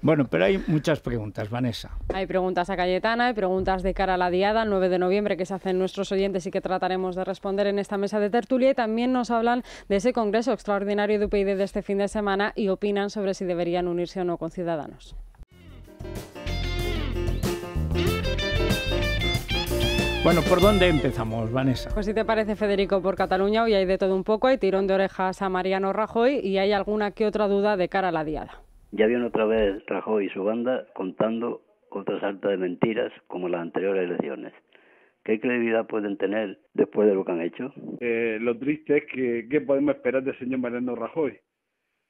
bueno, pero hay muchas preguntas, Vanessa. Hay preguntas a Cayetana, hay preguntas de cara a la diada, el 9 de noviembre, que se hacen nuestros oyentes y que trataremos de responder en esta mesa de tertulia. Y también nos hablan de ese congreso extraordinario de UPyD de este fin de semana y opinan sobre si deberían unirse o no con Ciudadanos. Bueno, ¿por dónde empezamos, Vanessa? Pues si te parece, Federico, por Cataluña hoy hay de todo un poco, hay tirón de orejas a Mariano Rajoy y hay alguna que otra duda de cara a la diada. Ya vieron otra vez Rajoy y su banda contando otra salta de mentiras como las anteriores elecciones. ¿Qué credibilidad pueden tener después de lo que han hecho? Eh, lo triste es que, ¿qué podemos esperar del señor Mariano Rajoy?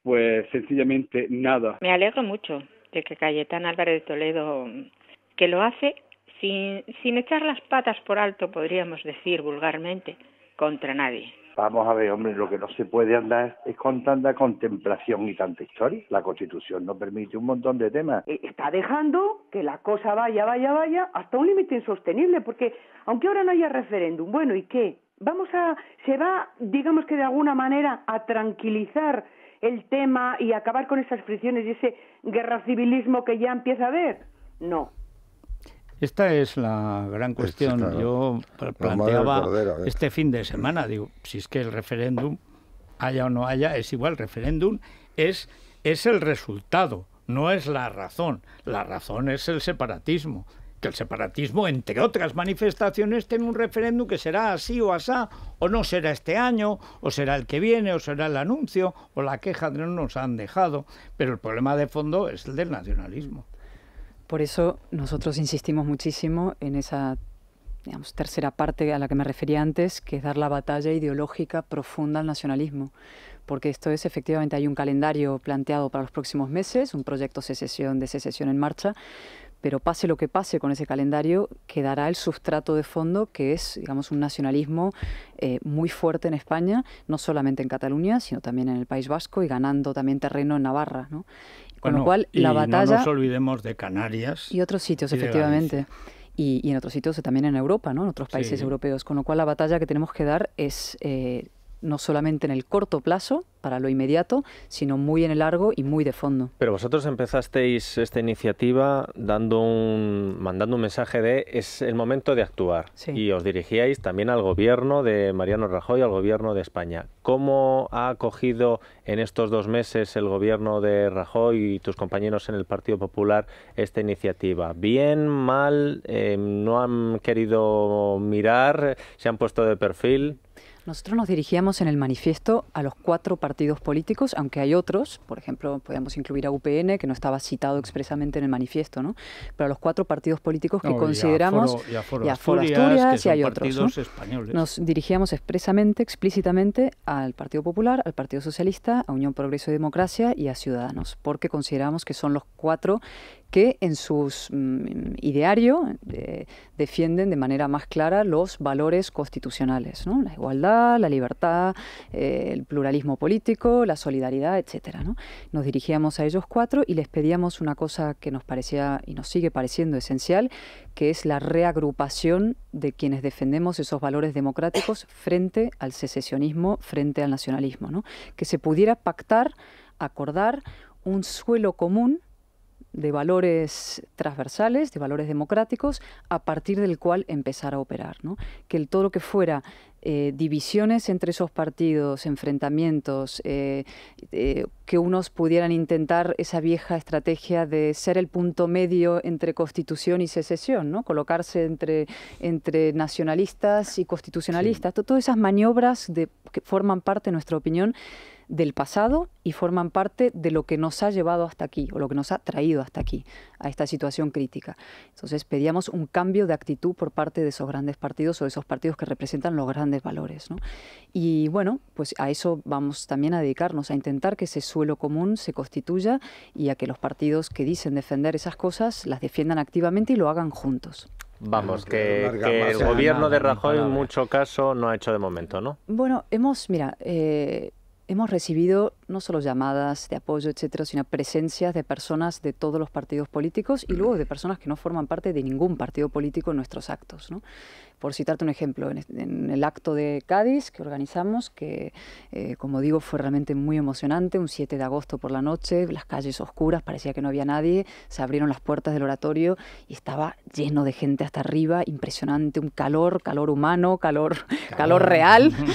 Pues sencillamente nada. Me alegro mucho de que Cayetán Álvarez de Toledo, que lo hace sin, echar las patas por alto, podríamos decir vulgarmente, contra nadie. Vamos a ver, hombre, lo que no se puede andar es con tanta contemplación y tanta historia. La Constitución no permite un montón de temas. Eh, está dejando que la cosa vaya, vaya, vaya, hasta un límite insostenible, porque aunque ahora no haya referéndum, bueno, ¿y qué? Vamos a, se va, digamos que de alguna manera, a tranquilizar el tema y acabar con esas fricciones y ese guerra civilismo que ya empieza a haber. No, esta es la gran cuestión. Yo planteaba ¿eh? este fin de semana, digo, si es que el referéndum, haya o no haya, es igual, el referéndum es, el resultado, no es la razón. La razón es el separatismo. Que el separatismo, entre otras manifestaciones, tenga un referéndum que será así o asá, o no será este año, o será el que viene, o será el anuncio, o la queja de no nos han dejado. Pero el problema de fondo es el del nacionalismo. Por eso nosotros insistimos muchísimo en esa tercera parte a la que me refería antes, que es dar la batalla ideológica profunda al nacionalismo, porque esto es efectivamente, hay un calendario planteado para los próximos meses, un proyecto secesión de secesión en marcha, pero pase lo que pase con ese calendario, quedará el sustrato de fondo que es, digamos, un nacionalismo eh, muy fuerte en España, no solamente en Cataluña, sino también en el País Vasco y ganando también terreno en Navarra. ¿no? Con lo cual, la batalla... No nos olvidemos de Canarias. Y otros sitios, efectivamente. Y, en otros sitios también en Europa, ¿no? en otros países europeos. Con lo cual, la batalla que tenemos que dar es eh, no solamente en el corto plazo, para lo inmediato, sino muy en el largo y muy de fondo. Pero vosotros empezasteis esta iniciativa dando un, mandando un mensaje de es el momento de actuar. Y os dirigíais también al gobierno de Mariano Rajoy, al gobierno de España. ¿Cómo ha acogido en estos dos meses el gobierno de Rajoy y tus compañeros en el Partido Popular esta iniciativa? ¿Bien, mal? Eh, ¿No han querido mirar? ¿Se han puesto de perfil? Nosotros nos dirigíamos en el manifiesto a los cuatro partidos políticos, aunque hay otros, por ejemplo, podríamos incluir a UPN, que no estaba citado expresamente en el manifiesto, ¿no? Pero a los cuatro partidos políticos que consideramos y a Foro, y hay otros. Españoles. Nos dirigíamos expresamente, explícitamente al Partido Popular, al Partido Socialista, a Unión Progreso y Democracia y a Ciudadanos, porque consideramos que son los cuatro que en su mm, ideario eh, defienden de manera más clara los valores constitucionales, la igualdad, la libertad, eh, el pluralismo político, la solidaridad, etc. Nos dirigíamos a ellos cuatro y les pedíamos una cosa que nos parecía y nos sigue pareciendo esencial, que es la reagrupación de quienes defendemos esos valores democráticos frente al secesionismo, frente al nacionalismo, que se pudiera pactar, acordar un suelo común de valores transversales, de valores democráticos, a partir del cual empezar a operar. Que el, todo lo que fuera eh, divisiones entre esos partidos, enfrentamientos, eh, eh, que unos pudieran intentar esa vieja estrategia de ser el punto medio entre constitución y secesión, ¿no? colocarse entre, entre nacionalistas y constitucionalistas, todas esas maniobras que forman parte, de nuestra opinión, del pasado y forman parte de lo que nos ha llevado hasta aquí o lo que nos ha traído hasta aquí, a esta situación crítica. Entonces pedíamos un cambio de actitud por parte de esos grandes partidos o de esos partidos que representan los grandes valores. Y bueno, pues a eso vamos también a dedicarnos, a intentar que ese suelo común se constituya y a que los partidos que dicen defender esas cosas las defiendan activamente y lo hagan juntos. Vamos, que, el gobierno de Rajoy en mucho caso no ha hecho de momento, ¿no? Bueno, hemos, mira, eh, hemos recibido no solo llamadas de apoyo, etcétera, sino presencias de personas de todos los partidos políticos y luego de personas que no forman parte de ningún partido político en nuestros actos. Por citarte un ejemplo, en, el acto de Cádiz que organizamos, que eh, como digo fue realmente muy emocionante, un 7 de agosto por la noche, las calles oscuras, parecía que no había nadie, se abrieron las puertas del oratorio y estaba lleno de gente hasta arriba, impresionante, un calor, calor humano, calor, (laughs) calor, real. (laughs)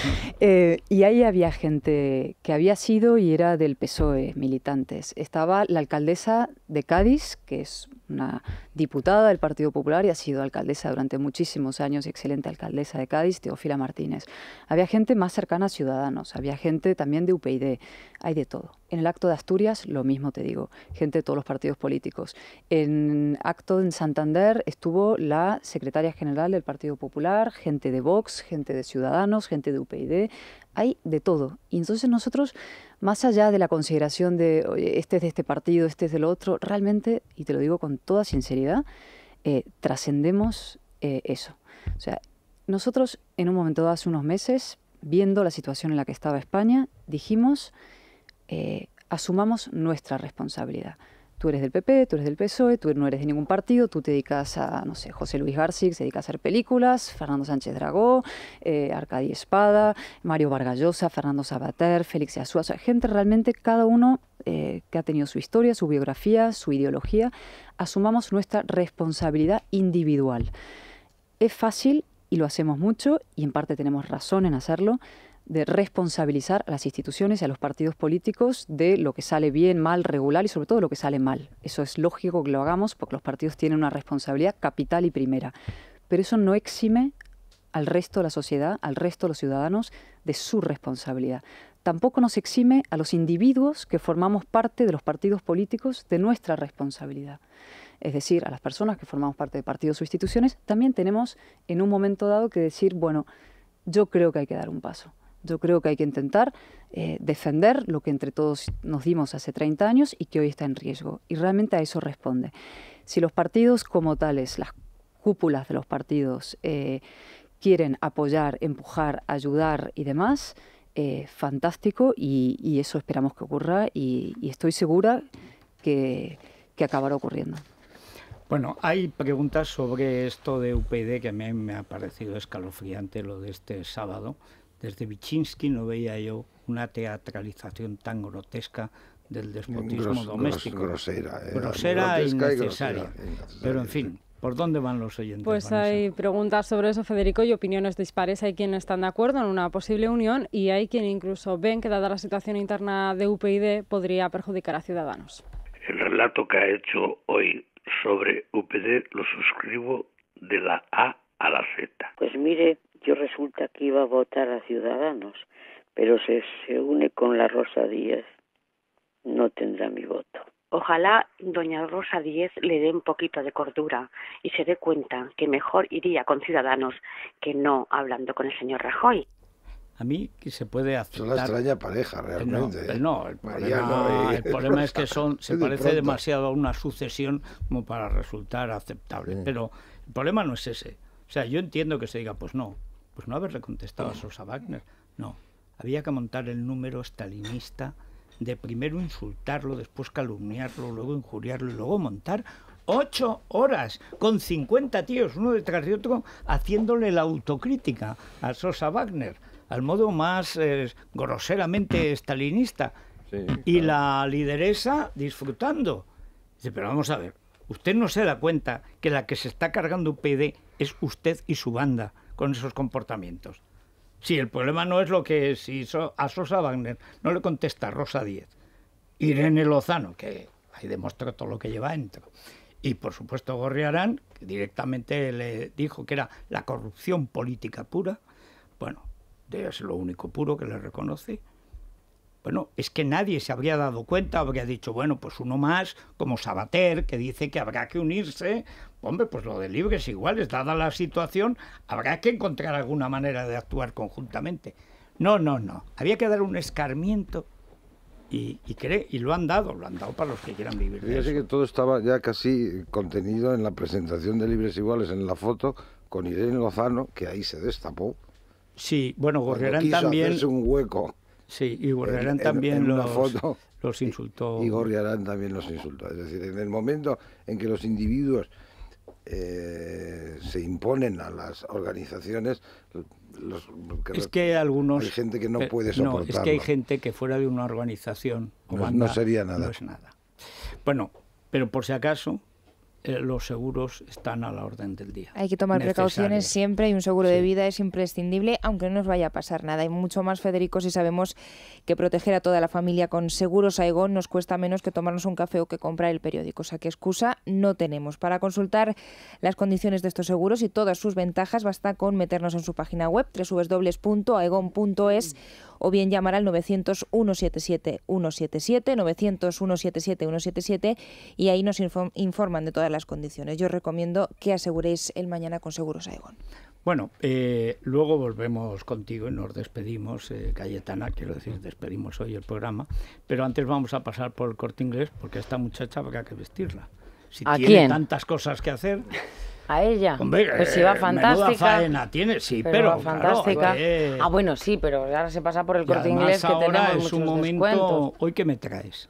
Eh, y ahí había gente que había sido y era del PSOE, militantes. Estaba la alcaldesa de Cádiz, que es una diputada del Partido Popular y ha sido alcaldesa durante muchísimos años excelente alcaldesa de Cádiz, Teófila Martínez. Había gente más cercana a Ciudadanos, había gente también de UPyD, hay de todo. En el acto de Asturias, lo mismo te digo, gente de todos los partidos políticos. En acto en Santander estuvo la secretaria general del Partido Popular, gente de Vox, gente de Ciudadanos, gente de UPyD, hay de todo. Y entonces nosotros más allá de la consideración de este es de este partido, este es del otro, realmente, y te lo digo con toda sinceridad, eh, trascendemos eh, eso. O sea, nosotros en un momento de hace unos meses, viendo la situación en la que estaba España, dijimos, eh, asumamos nuestra responsabilidad tú eres del PP, tú eres del PSOE, tú no eres de ningún partido, tú te dedicas a, no sé, José Luis García, se dedica a hacer películas, Fernando Sánchez Dragó, eh, Arcadi Espada, Mario Vargallosa, Fernando Sabater, Félix Azúa, o gente realmente, cada uno eh, que ha tenido su historia, su biografía, su ideología, asumamos nuestra responsabilidad individual. Es fácil y lo hacemos mucho y en parte tenemos razón en hacerlo, de responsabilizar a las instituciones y a los partidos políticos de lo que sale bien, mal, regular y sobre todo lo que sale mal. Eso es lógico que lo hagamos porque los partidos tienen una responsabilidad capital y primera. Pero eso no exime al resto de la sociedad, al resto de los ciudadanos, de su responsabilidad. Tampoco nos exime a los individuos que formamos parte de los partidos políticos de nuestra responsabilidad. Es decir, a las personas que formamos parte de partidos o instituciones, también tenemos en un momento dado que decir, bueno, yo creo que hay que dar un paso yo creo que hay que intentar eh, defender lo que entre todos nos dimos hace 30 años y que hoy está en riesgo. Y realmente a eso responde. Si los partidos como tales, las cúpulas de los partidos, eh, quieren apoyar, empujar, ayudar y demás, eh, fantástico y, eso esperamos que ocurra y, estoy segura que acabará ocurriendo. Bueno, hay preguntas sobre esto de UPD que a mí me ha parecido escalofriante lo de este sábado, desde Vichinsky no veía yo una teatralización tan grotesca del despotismo doméstico. grosera, eh, grosera, e innecesaria. Pero en fin, ¿Por dónde van los oyentes? Pues hay preguntas sobre eso, Federico, y opiniones dispares. Hay quienes están de acuerdo en una posible unión y hay quienes incluso ven que, dada la situación interna de UPyD, podría perjudicar a Ciudadanos. El relato que ha hecho hoy sobre UPD lo suscribo de la A a la Z. Pues mire, yo resulta que iba a votar a Ciudadanos, pero se, se une con la Rosa Díez, no tendrá mi voto. Ojalá doña Rosa Díez le dé un poquito de cordura y se dé cuenta que mejor iría con Ciudadanos que no hablando con el señor Rajoy. A mí que se puede aceptar. Es una extraña pareja, realmente. No, ¿eh? el, problema, es que son, se parece demasiado a una sucesión como para resultar aceptable. Pero el problema no es ese. O sea, yo entiendo que se diga, pues no, pues no haberle contestado a Sosa Wagner. No, había que montar el número stalinista de primero insultarlo, después calumniarlo, luego injuriarlo y luego montar ocho horas con 50 tíos, uno detrás de otro, haciéndole la autocrítica a Sosa Wagner, al modo más eh, groseramente stalinista. Y la lideresa disfrutando. Dice, pero vamos a ver, usted no se da cuenta que la que se está cargando PD es usted y su banda con esos comportamientos. Si el problema no es lo que si hizo a Sosa Wagner, no le contesta Rosa Díez. Irene Lozano, que ahí demostró todo lo que lleva dentro. Y por supuesto Gorriarán, que directamente le dijo que era la corrupción política pura. Bueno, es lo único puro que le reconoce. Bueno, es que nadie se habría dado cuenta, habría dicho, bueno, pues uno más, como Sabater, que dice que habrá que unirse. Hombre, pues lo de libres Iguales dada la situación, habrá que encontrar alguna manera de actuar conjuntamente. No, no, no. Había que dar un escarmiento y, y, cree, y lo han dado, lo han dado para los que quieran vivir. sé que todo estaba ya casi contenido en la presentación de Libres Iguales, en la foto, con Irene Lozano, que ahí se destapó. Sí, bueno, Gorriarán también. un hueco. Sí, y borrearán también los, foto, los, insultó. Y, también los insultos. Es decir, en el momento en que los individuos eh, se imponen a las organizaciones, los, que es que algunos hay gente que no puede soportarlo. No, es que hay gente que fuera de una organización no, sería nada. es nada. Bueno, pero por si acaso, eh, los seguros están a la orden del día. Hay que tomar precauciones siempre y un seguro de vida es imprescindible, aunque no nos vaya a pasar nada. Y mucho más, Federico, si sabemos que proteger a toda la familia con seguros Aegon nos cuesta menos que tomarnos un café o que comprar el periódico. O sea, que excusa no tenemos. Para consultar las condiciones de estos seguros y todas sus ventajas, basta con meternos en su página web www.aegon.es o bien llamar al 900 177 177, 900 177 177 y ahí nos informan de todas las condiciones. Yo recomiendo que aseguréis el mañana con Seguros Aegon. Bueno, eh, luego volvemos contigo y nos despedimos, eh, Cayetana, quiero decir, mm. despedimos hoy el programa, pero antes vamos a pasar por el corte inglés porque esta muchacha a que vestirla. Si tiene tantas cosas que hacer, (laughs) a ella. pues sí, eh, va fantástica. tiene, sí, pero, fantástica. Eh. ah, bueno, sí, pero ahora se pasa por el corte inglés que tenemos es un momento, Hoy que me traes.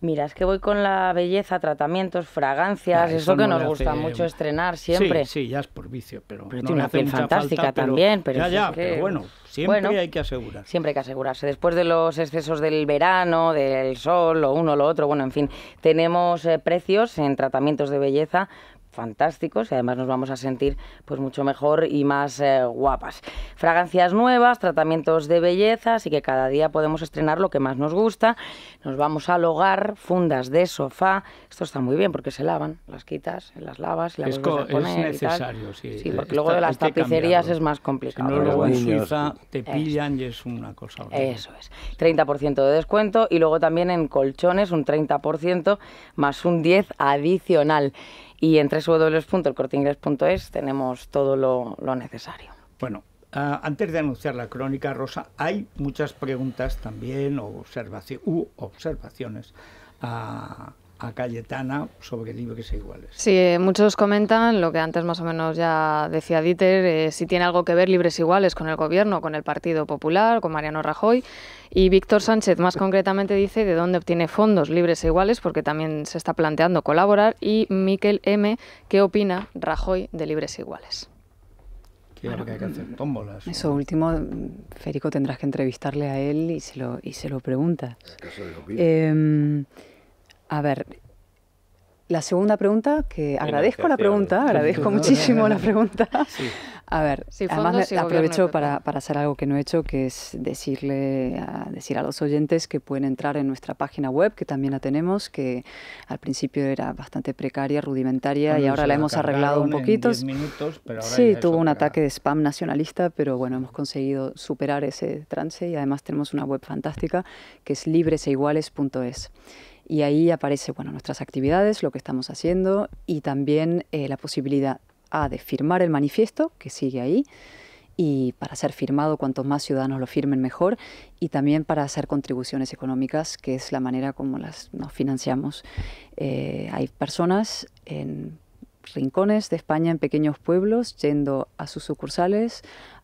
Mira, es que voy con la belleza, tratamientos, fragancias, ah, eso, que nos gusta mucho estrenar siempre. Sí, sí, ya es por vicio, pero. Pero tiene una piel fantástica también, pero. Ya, ya, pero bueno, siempre hay que asegurar. Siempre hay que asegurarse. Después de los excesos del verano, del sol, lo uno, lo otro, bueno, en fin, tenemos eh, precios en tratamientos de belleza fantásticos y además nos vamos a sentir pues mucho mejor y más eh, guapas. Fragancias nuevas, tratamientos de belleza, así que cada día podemos estrenar lo que más nos gusta. Nos vamos al hogar, fundas de sofá. Esto está muy bien porque se lavan, las quitas, las lavas, las es, necesario, sí. porque luego de las tapicerías es más complicado. en te pillan y es una cosa Eso es. 30% de descuento y luego también en colchones un 30% más un 10 adicional y en www.elcorteingles.es tenemos todo lo, necesario. Bueno, ah, antes de anunciar la crónica, Rosa, hay muchas preguntas también u observaciones a, ah, a Cayetana sobre libres e iguales. Sí, eh, muchos comentan lo que antes más o menos ya decía Dieter, eh, si tiene algo que ver libres iguales con el gobierno, con el Partido Popular, con Mariano Rajoy. Y Víctor Sánchez más concretamente dice de dónde obtiene fondos libres e iguales, porque también se está planteando colaborar. Y Miquel M, ¿qué opina Rajoy de libres iguales? hay que hacer tómbolas. Eso último, Férico, tendrás que entrevistarle a él y se lo, y se lo preguntas. A ver, la segunda pregunta, que agradezco la pregunta, agradezco (laughs) muchísimo la pregunta. A ver, además aprovecho para, hacer algo que no he hecho, que es decirle a, decir a los oyentes que pueden entrar en nuestra página web, que también la tenemos, que al principio era bastante precaria, rudimentaria, y ahora la hemos arreglado un poquito. sí, tuvo un ataque de spam nacionalista, pero bueno, hemos conseguido superar ese trance y además tenemos una web fantástica que es libreseiguales.es y ahí aparece bueno, nuestras actividades, lo que estamos haciendo y también eh, la posibilidad A ah, de firmar el manifiesto, que sigue ahí, y para ser firmado, cuantos más ciudadanos lo firmen mejor, y también para hacer contribuciones económicas, que es la manera como las, nos financiamos. Eh, hay personas en rincones de España, en pequeños pueblos, yendo a sus sucursales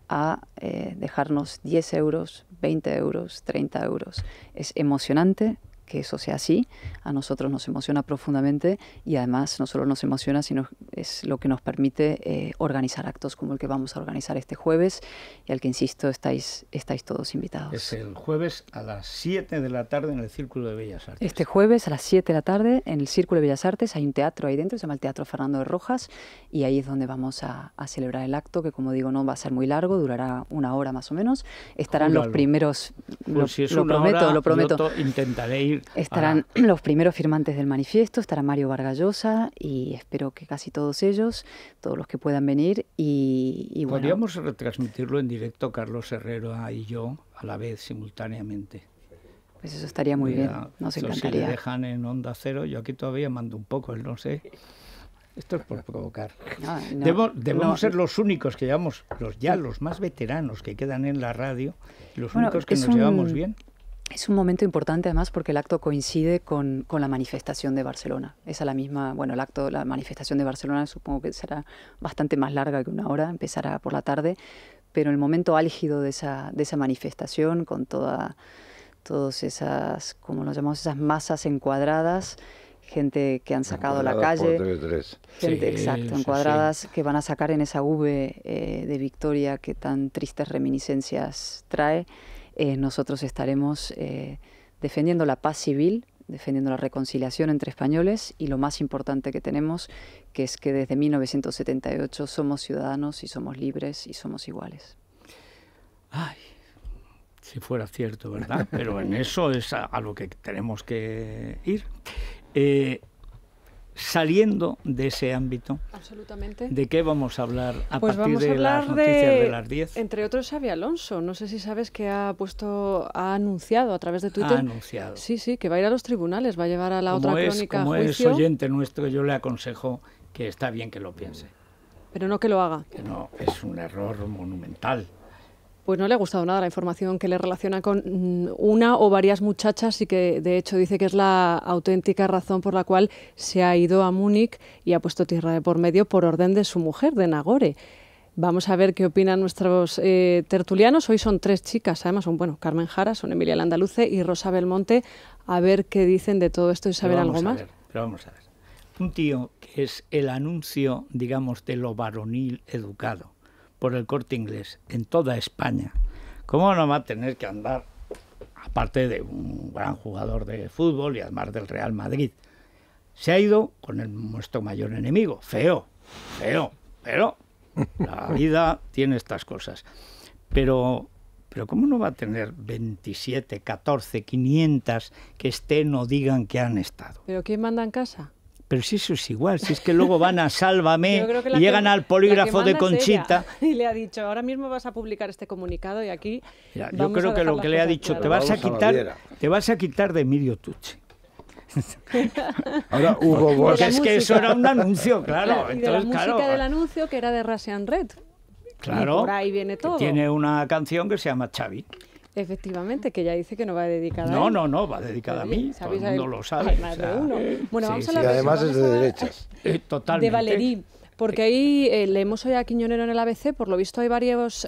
a eh, dejarnos 10 euros, 20 euros, 30 euros. Es emocionante, que eso sea así. A nosotros nos emociona profundamente y además no solo nos emociona, sino es lo que nos permite eh, organizar actos como el que vamos a organizar este jueves y al que, insisto, estáis, estáis todos invitados. Es el jueves a las 7 de la tarde en el Círculo de Bellas Artes. Este jueves a las 7 de la tarde en el Círculo de Bellas Artes hay un teatro ahí dentro, se llama el Teatro Fernando de Rojas y ahí es donde vamos a, celebrar el acto que, como digo, no va a ser muy largo, durará una hora más o menos. Estarán los primeros... lo, prometo, lo prometo. intentaré ir Estarán (clears throat) los primeros firmantes del manifiesto, estará Mario Vargallosa y espero que casi todos ellos, todos los que puedan venir. Y, Podríamos retransmitirlo en directo Carlos Herrero ah, y yo a la vez, simultáneamente. Pues eso estaría muy bien, nos encantaría. Si le dejan en onda cero, yo aquí todavía mando un poco, no sé. Esto es por provocar. debemos ser los únicos que llevamos, los, ya los más veteranos que quedan en la radio, los únicos que nos llevamos bien. Es un momento importante además porque el acto coincide con, la manifestación de Barcelona. Es a la misma, bueno, el acto, la manifestación de Barcelona supongo que será bastante más larga que una hora, empezará por la tarde, pero el momento álgido de esa, de esa manifestación con toda, todas esas, como lo llamamos, esas masas encuadradas, gente que han sacado a la calle, gente, exacto, encuadradas que van a sacar en esa V eh, de Victoria que tan tristes reminiscencias trae. Eh, nosotros estaremos eh, defendiendo la paz civil, defendiendo la reconciliación entre españoles y lo más importante que tenemos, que es que desde 1978 somos ciudadanos y somos libres y somos iguales. Ay, si fuera cierto, ¿verdad? Pero en eso es a, lo que tenemos que ir. Eh, saliendo de ese ámbito. Absolutamente. ¿De qué vamos a hablar a pues partir de las noticias de, las 10? Entre otros, Xavi Alonso. No sé si sabes que ha puesto, ha anunciado a través de Twitter. Ha anunciado. Sí, sí, que va a ir a los tribunales, va a llevar a la otra es, crónica como es oyente nuestro, yo le aconsejo que está bien que lo piense. Pero no que lo haga. Que no, es un error monumental pues no le ha gustado nada la información que le relaciona con mm, una o varias muchachas y que de hecho dice que es la auténtica razón por la cual se ha ido a Múnich y ha puesto tierra de por medio por orden de su mujer, de Nagore. Vamos a ver qué opinan nuestros eh, tertulianos. Hoy son tres chicas, además son, bueno, Carmen Jara, son Emilia andaluce y Rosa Belmonte. A ver qué dicen de todo esto y saber algo más. pero vamos a ver. Un tío que es el anuncio, digamos, de lo varonil educado por el corte inglés en toda España. ¿Cómo no va a tener que andar, aparte de un gran jugador de fútbol y además del Real Madrid? Se ha ido con el, nuestro mayor enemigo, feo, feo, pero la (laughs) vida tiene estas cosas. Pero, pero ¿cómo no va a tener 27, 14, 500 que estén o digan que han estado? ¿Pero quién manda en casa? Pero si eso es igual, si es que luego van a (laughs) Sálvame y llegan al polígrafo de Conchita. (laughs) y le ha dicho, ahora mismo vas a publicar este comunicado y aquí. yo creo que lo que le ha dicho, te vas, a quitar, te vas a quitar de Emilio Tucci. (laughs) Ahora Hugo Boss. Es que eso era un anuncio, claro. Y la música del ah. anuncio que era de Russian Red. Claro. Y Tiene una canción que se llama Xavi. Efectivamente, que ya dice que no va dedicada no, a él. No, no, no, va dedicada a pues mí, todo el mundo lo sabe. Eh, bueno, vamos a además es de derechas. Eh, totalmente. De Valerí. Porque ahí eh, leemos hoy a Quiñonero en el ABC, por lo visto hay varios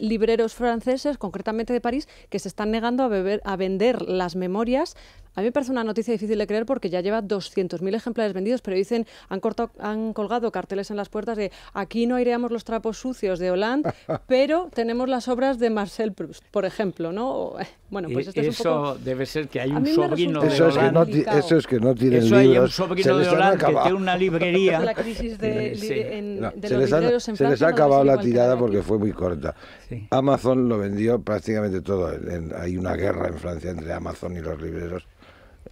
libreros franceses, concretamente de París, que se están negando a, beber, a vender las memorias a mí me parece una noticia difícil de creer porque ya lleva 200.000 ejemplares vendidos, pero dicen, han, cortado, han colgado carteles en las puertas de aquí no aireamos los trapos sucios de Hollande, (laughs) pero tenemos las obras de Marcel Proust, por ejemplo, ¿no? Eh, bueno, pues este debe ser que hay un sobrino de eso es, que no, eso es que no tienen eso hay un sobrino de Hollande que tiene una librería. se les ha acabado la tirada porque fue muy corta. Amazon lo vendió prácticamente todo. hay una guerra en Francia entre Amazon y los libreros.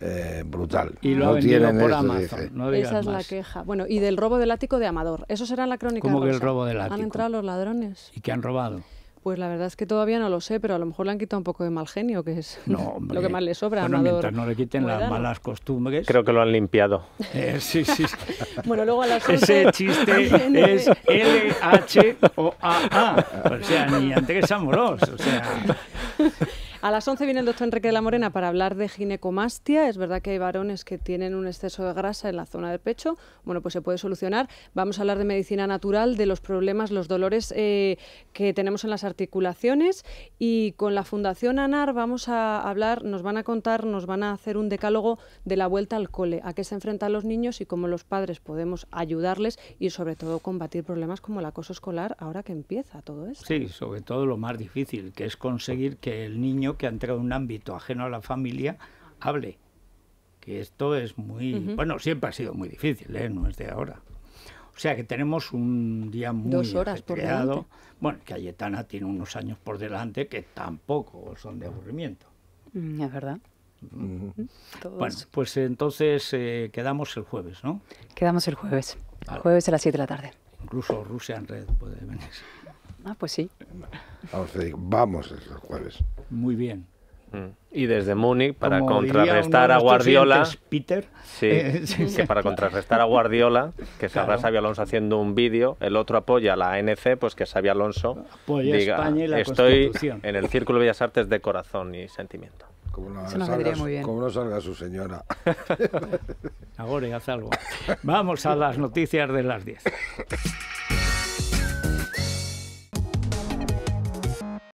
Eh, brutal. Y lo no por Amazon. Esa es la queja. Bueno, y del robo del ático de Amador. Eso será la crónica. ¿Cómo rosa? que el robo del ático? Han entrado los ladrones. ¿Y qué han robado? Pues la verdad es que todavía no lo sé, pero a lo mejor le han quitado un poco de mal genio, que es (laughs) lo que más le sobra. a Amador. no le quiten las malas costumbres. Creo que lo han limpiado. (laughs) Eh, sí, sí. (laughs) bueno, luego a las 11... Ese chiste es L-H-O-A-A. O sea, ni Andrés que O sea... A las 11 viene el doctor Enrique de la Morena para hablar de ginecomastia. Es verdad que hay varones que tienen un exceso de grasa en la zona del pecho. Bueno, pues se puede solucionar. Vamos a hablar de medicina natural, de los problemas, los dolores eh, que tenemos en las articulaciones. Y con la Fundación ANAR vamos a hablar, nos van a contar, nos van a hacer un decálogo de la vuelta al cole, a qué se enfrentan los niños y cómo los padres podemos ayudarles y sobre todo combatir problemas como el acoso escolar ahora que empieza todo esto. Sí, sobre todo lo más difícil, que es conseguir que el niño que ha entrado en un ámbito ajeno a la familia hable. Que esto es muy. Bueno, siempre ha sido muy difícil, ¿eh? no es de ahora. O sea que tenemos un día muy Dos horas por delante. Bueno, tiene unos años por delante que tampoco son de aburrimiento. Mm, es verdad. Bueno, pues entonces eh, quedamos el jueves, ¿no? Quedamos el jueves. Jueves a las 7 de la tarde. Incluso Rusia en red puede venir. Ah, pues sí. Vamos, vamos los jueves. Muy bien. Mm. Y desde Múnich, para contrarrestar a Guardiola. Peter. Sí, eh, que para contrarrestar a Guardiola, que se salga Alonso haciendo un vídeo, el otro apoya a la ANC, pues que Xavi Alonso apoya España estoy en el Círculo de Bellas Artes de corazón y sentimiento. Como no, salga, su señora. (laughs) Ahora ya salgo. Vamos a las noticias de las 10.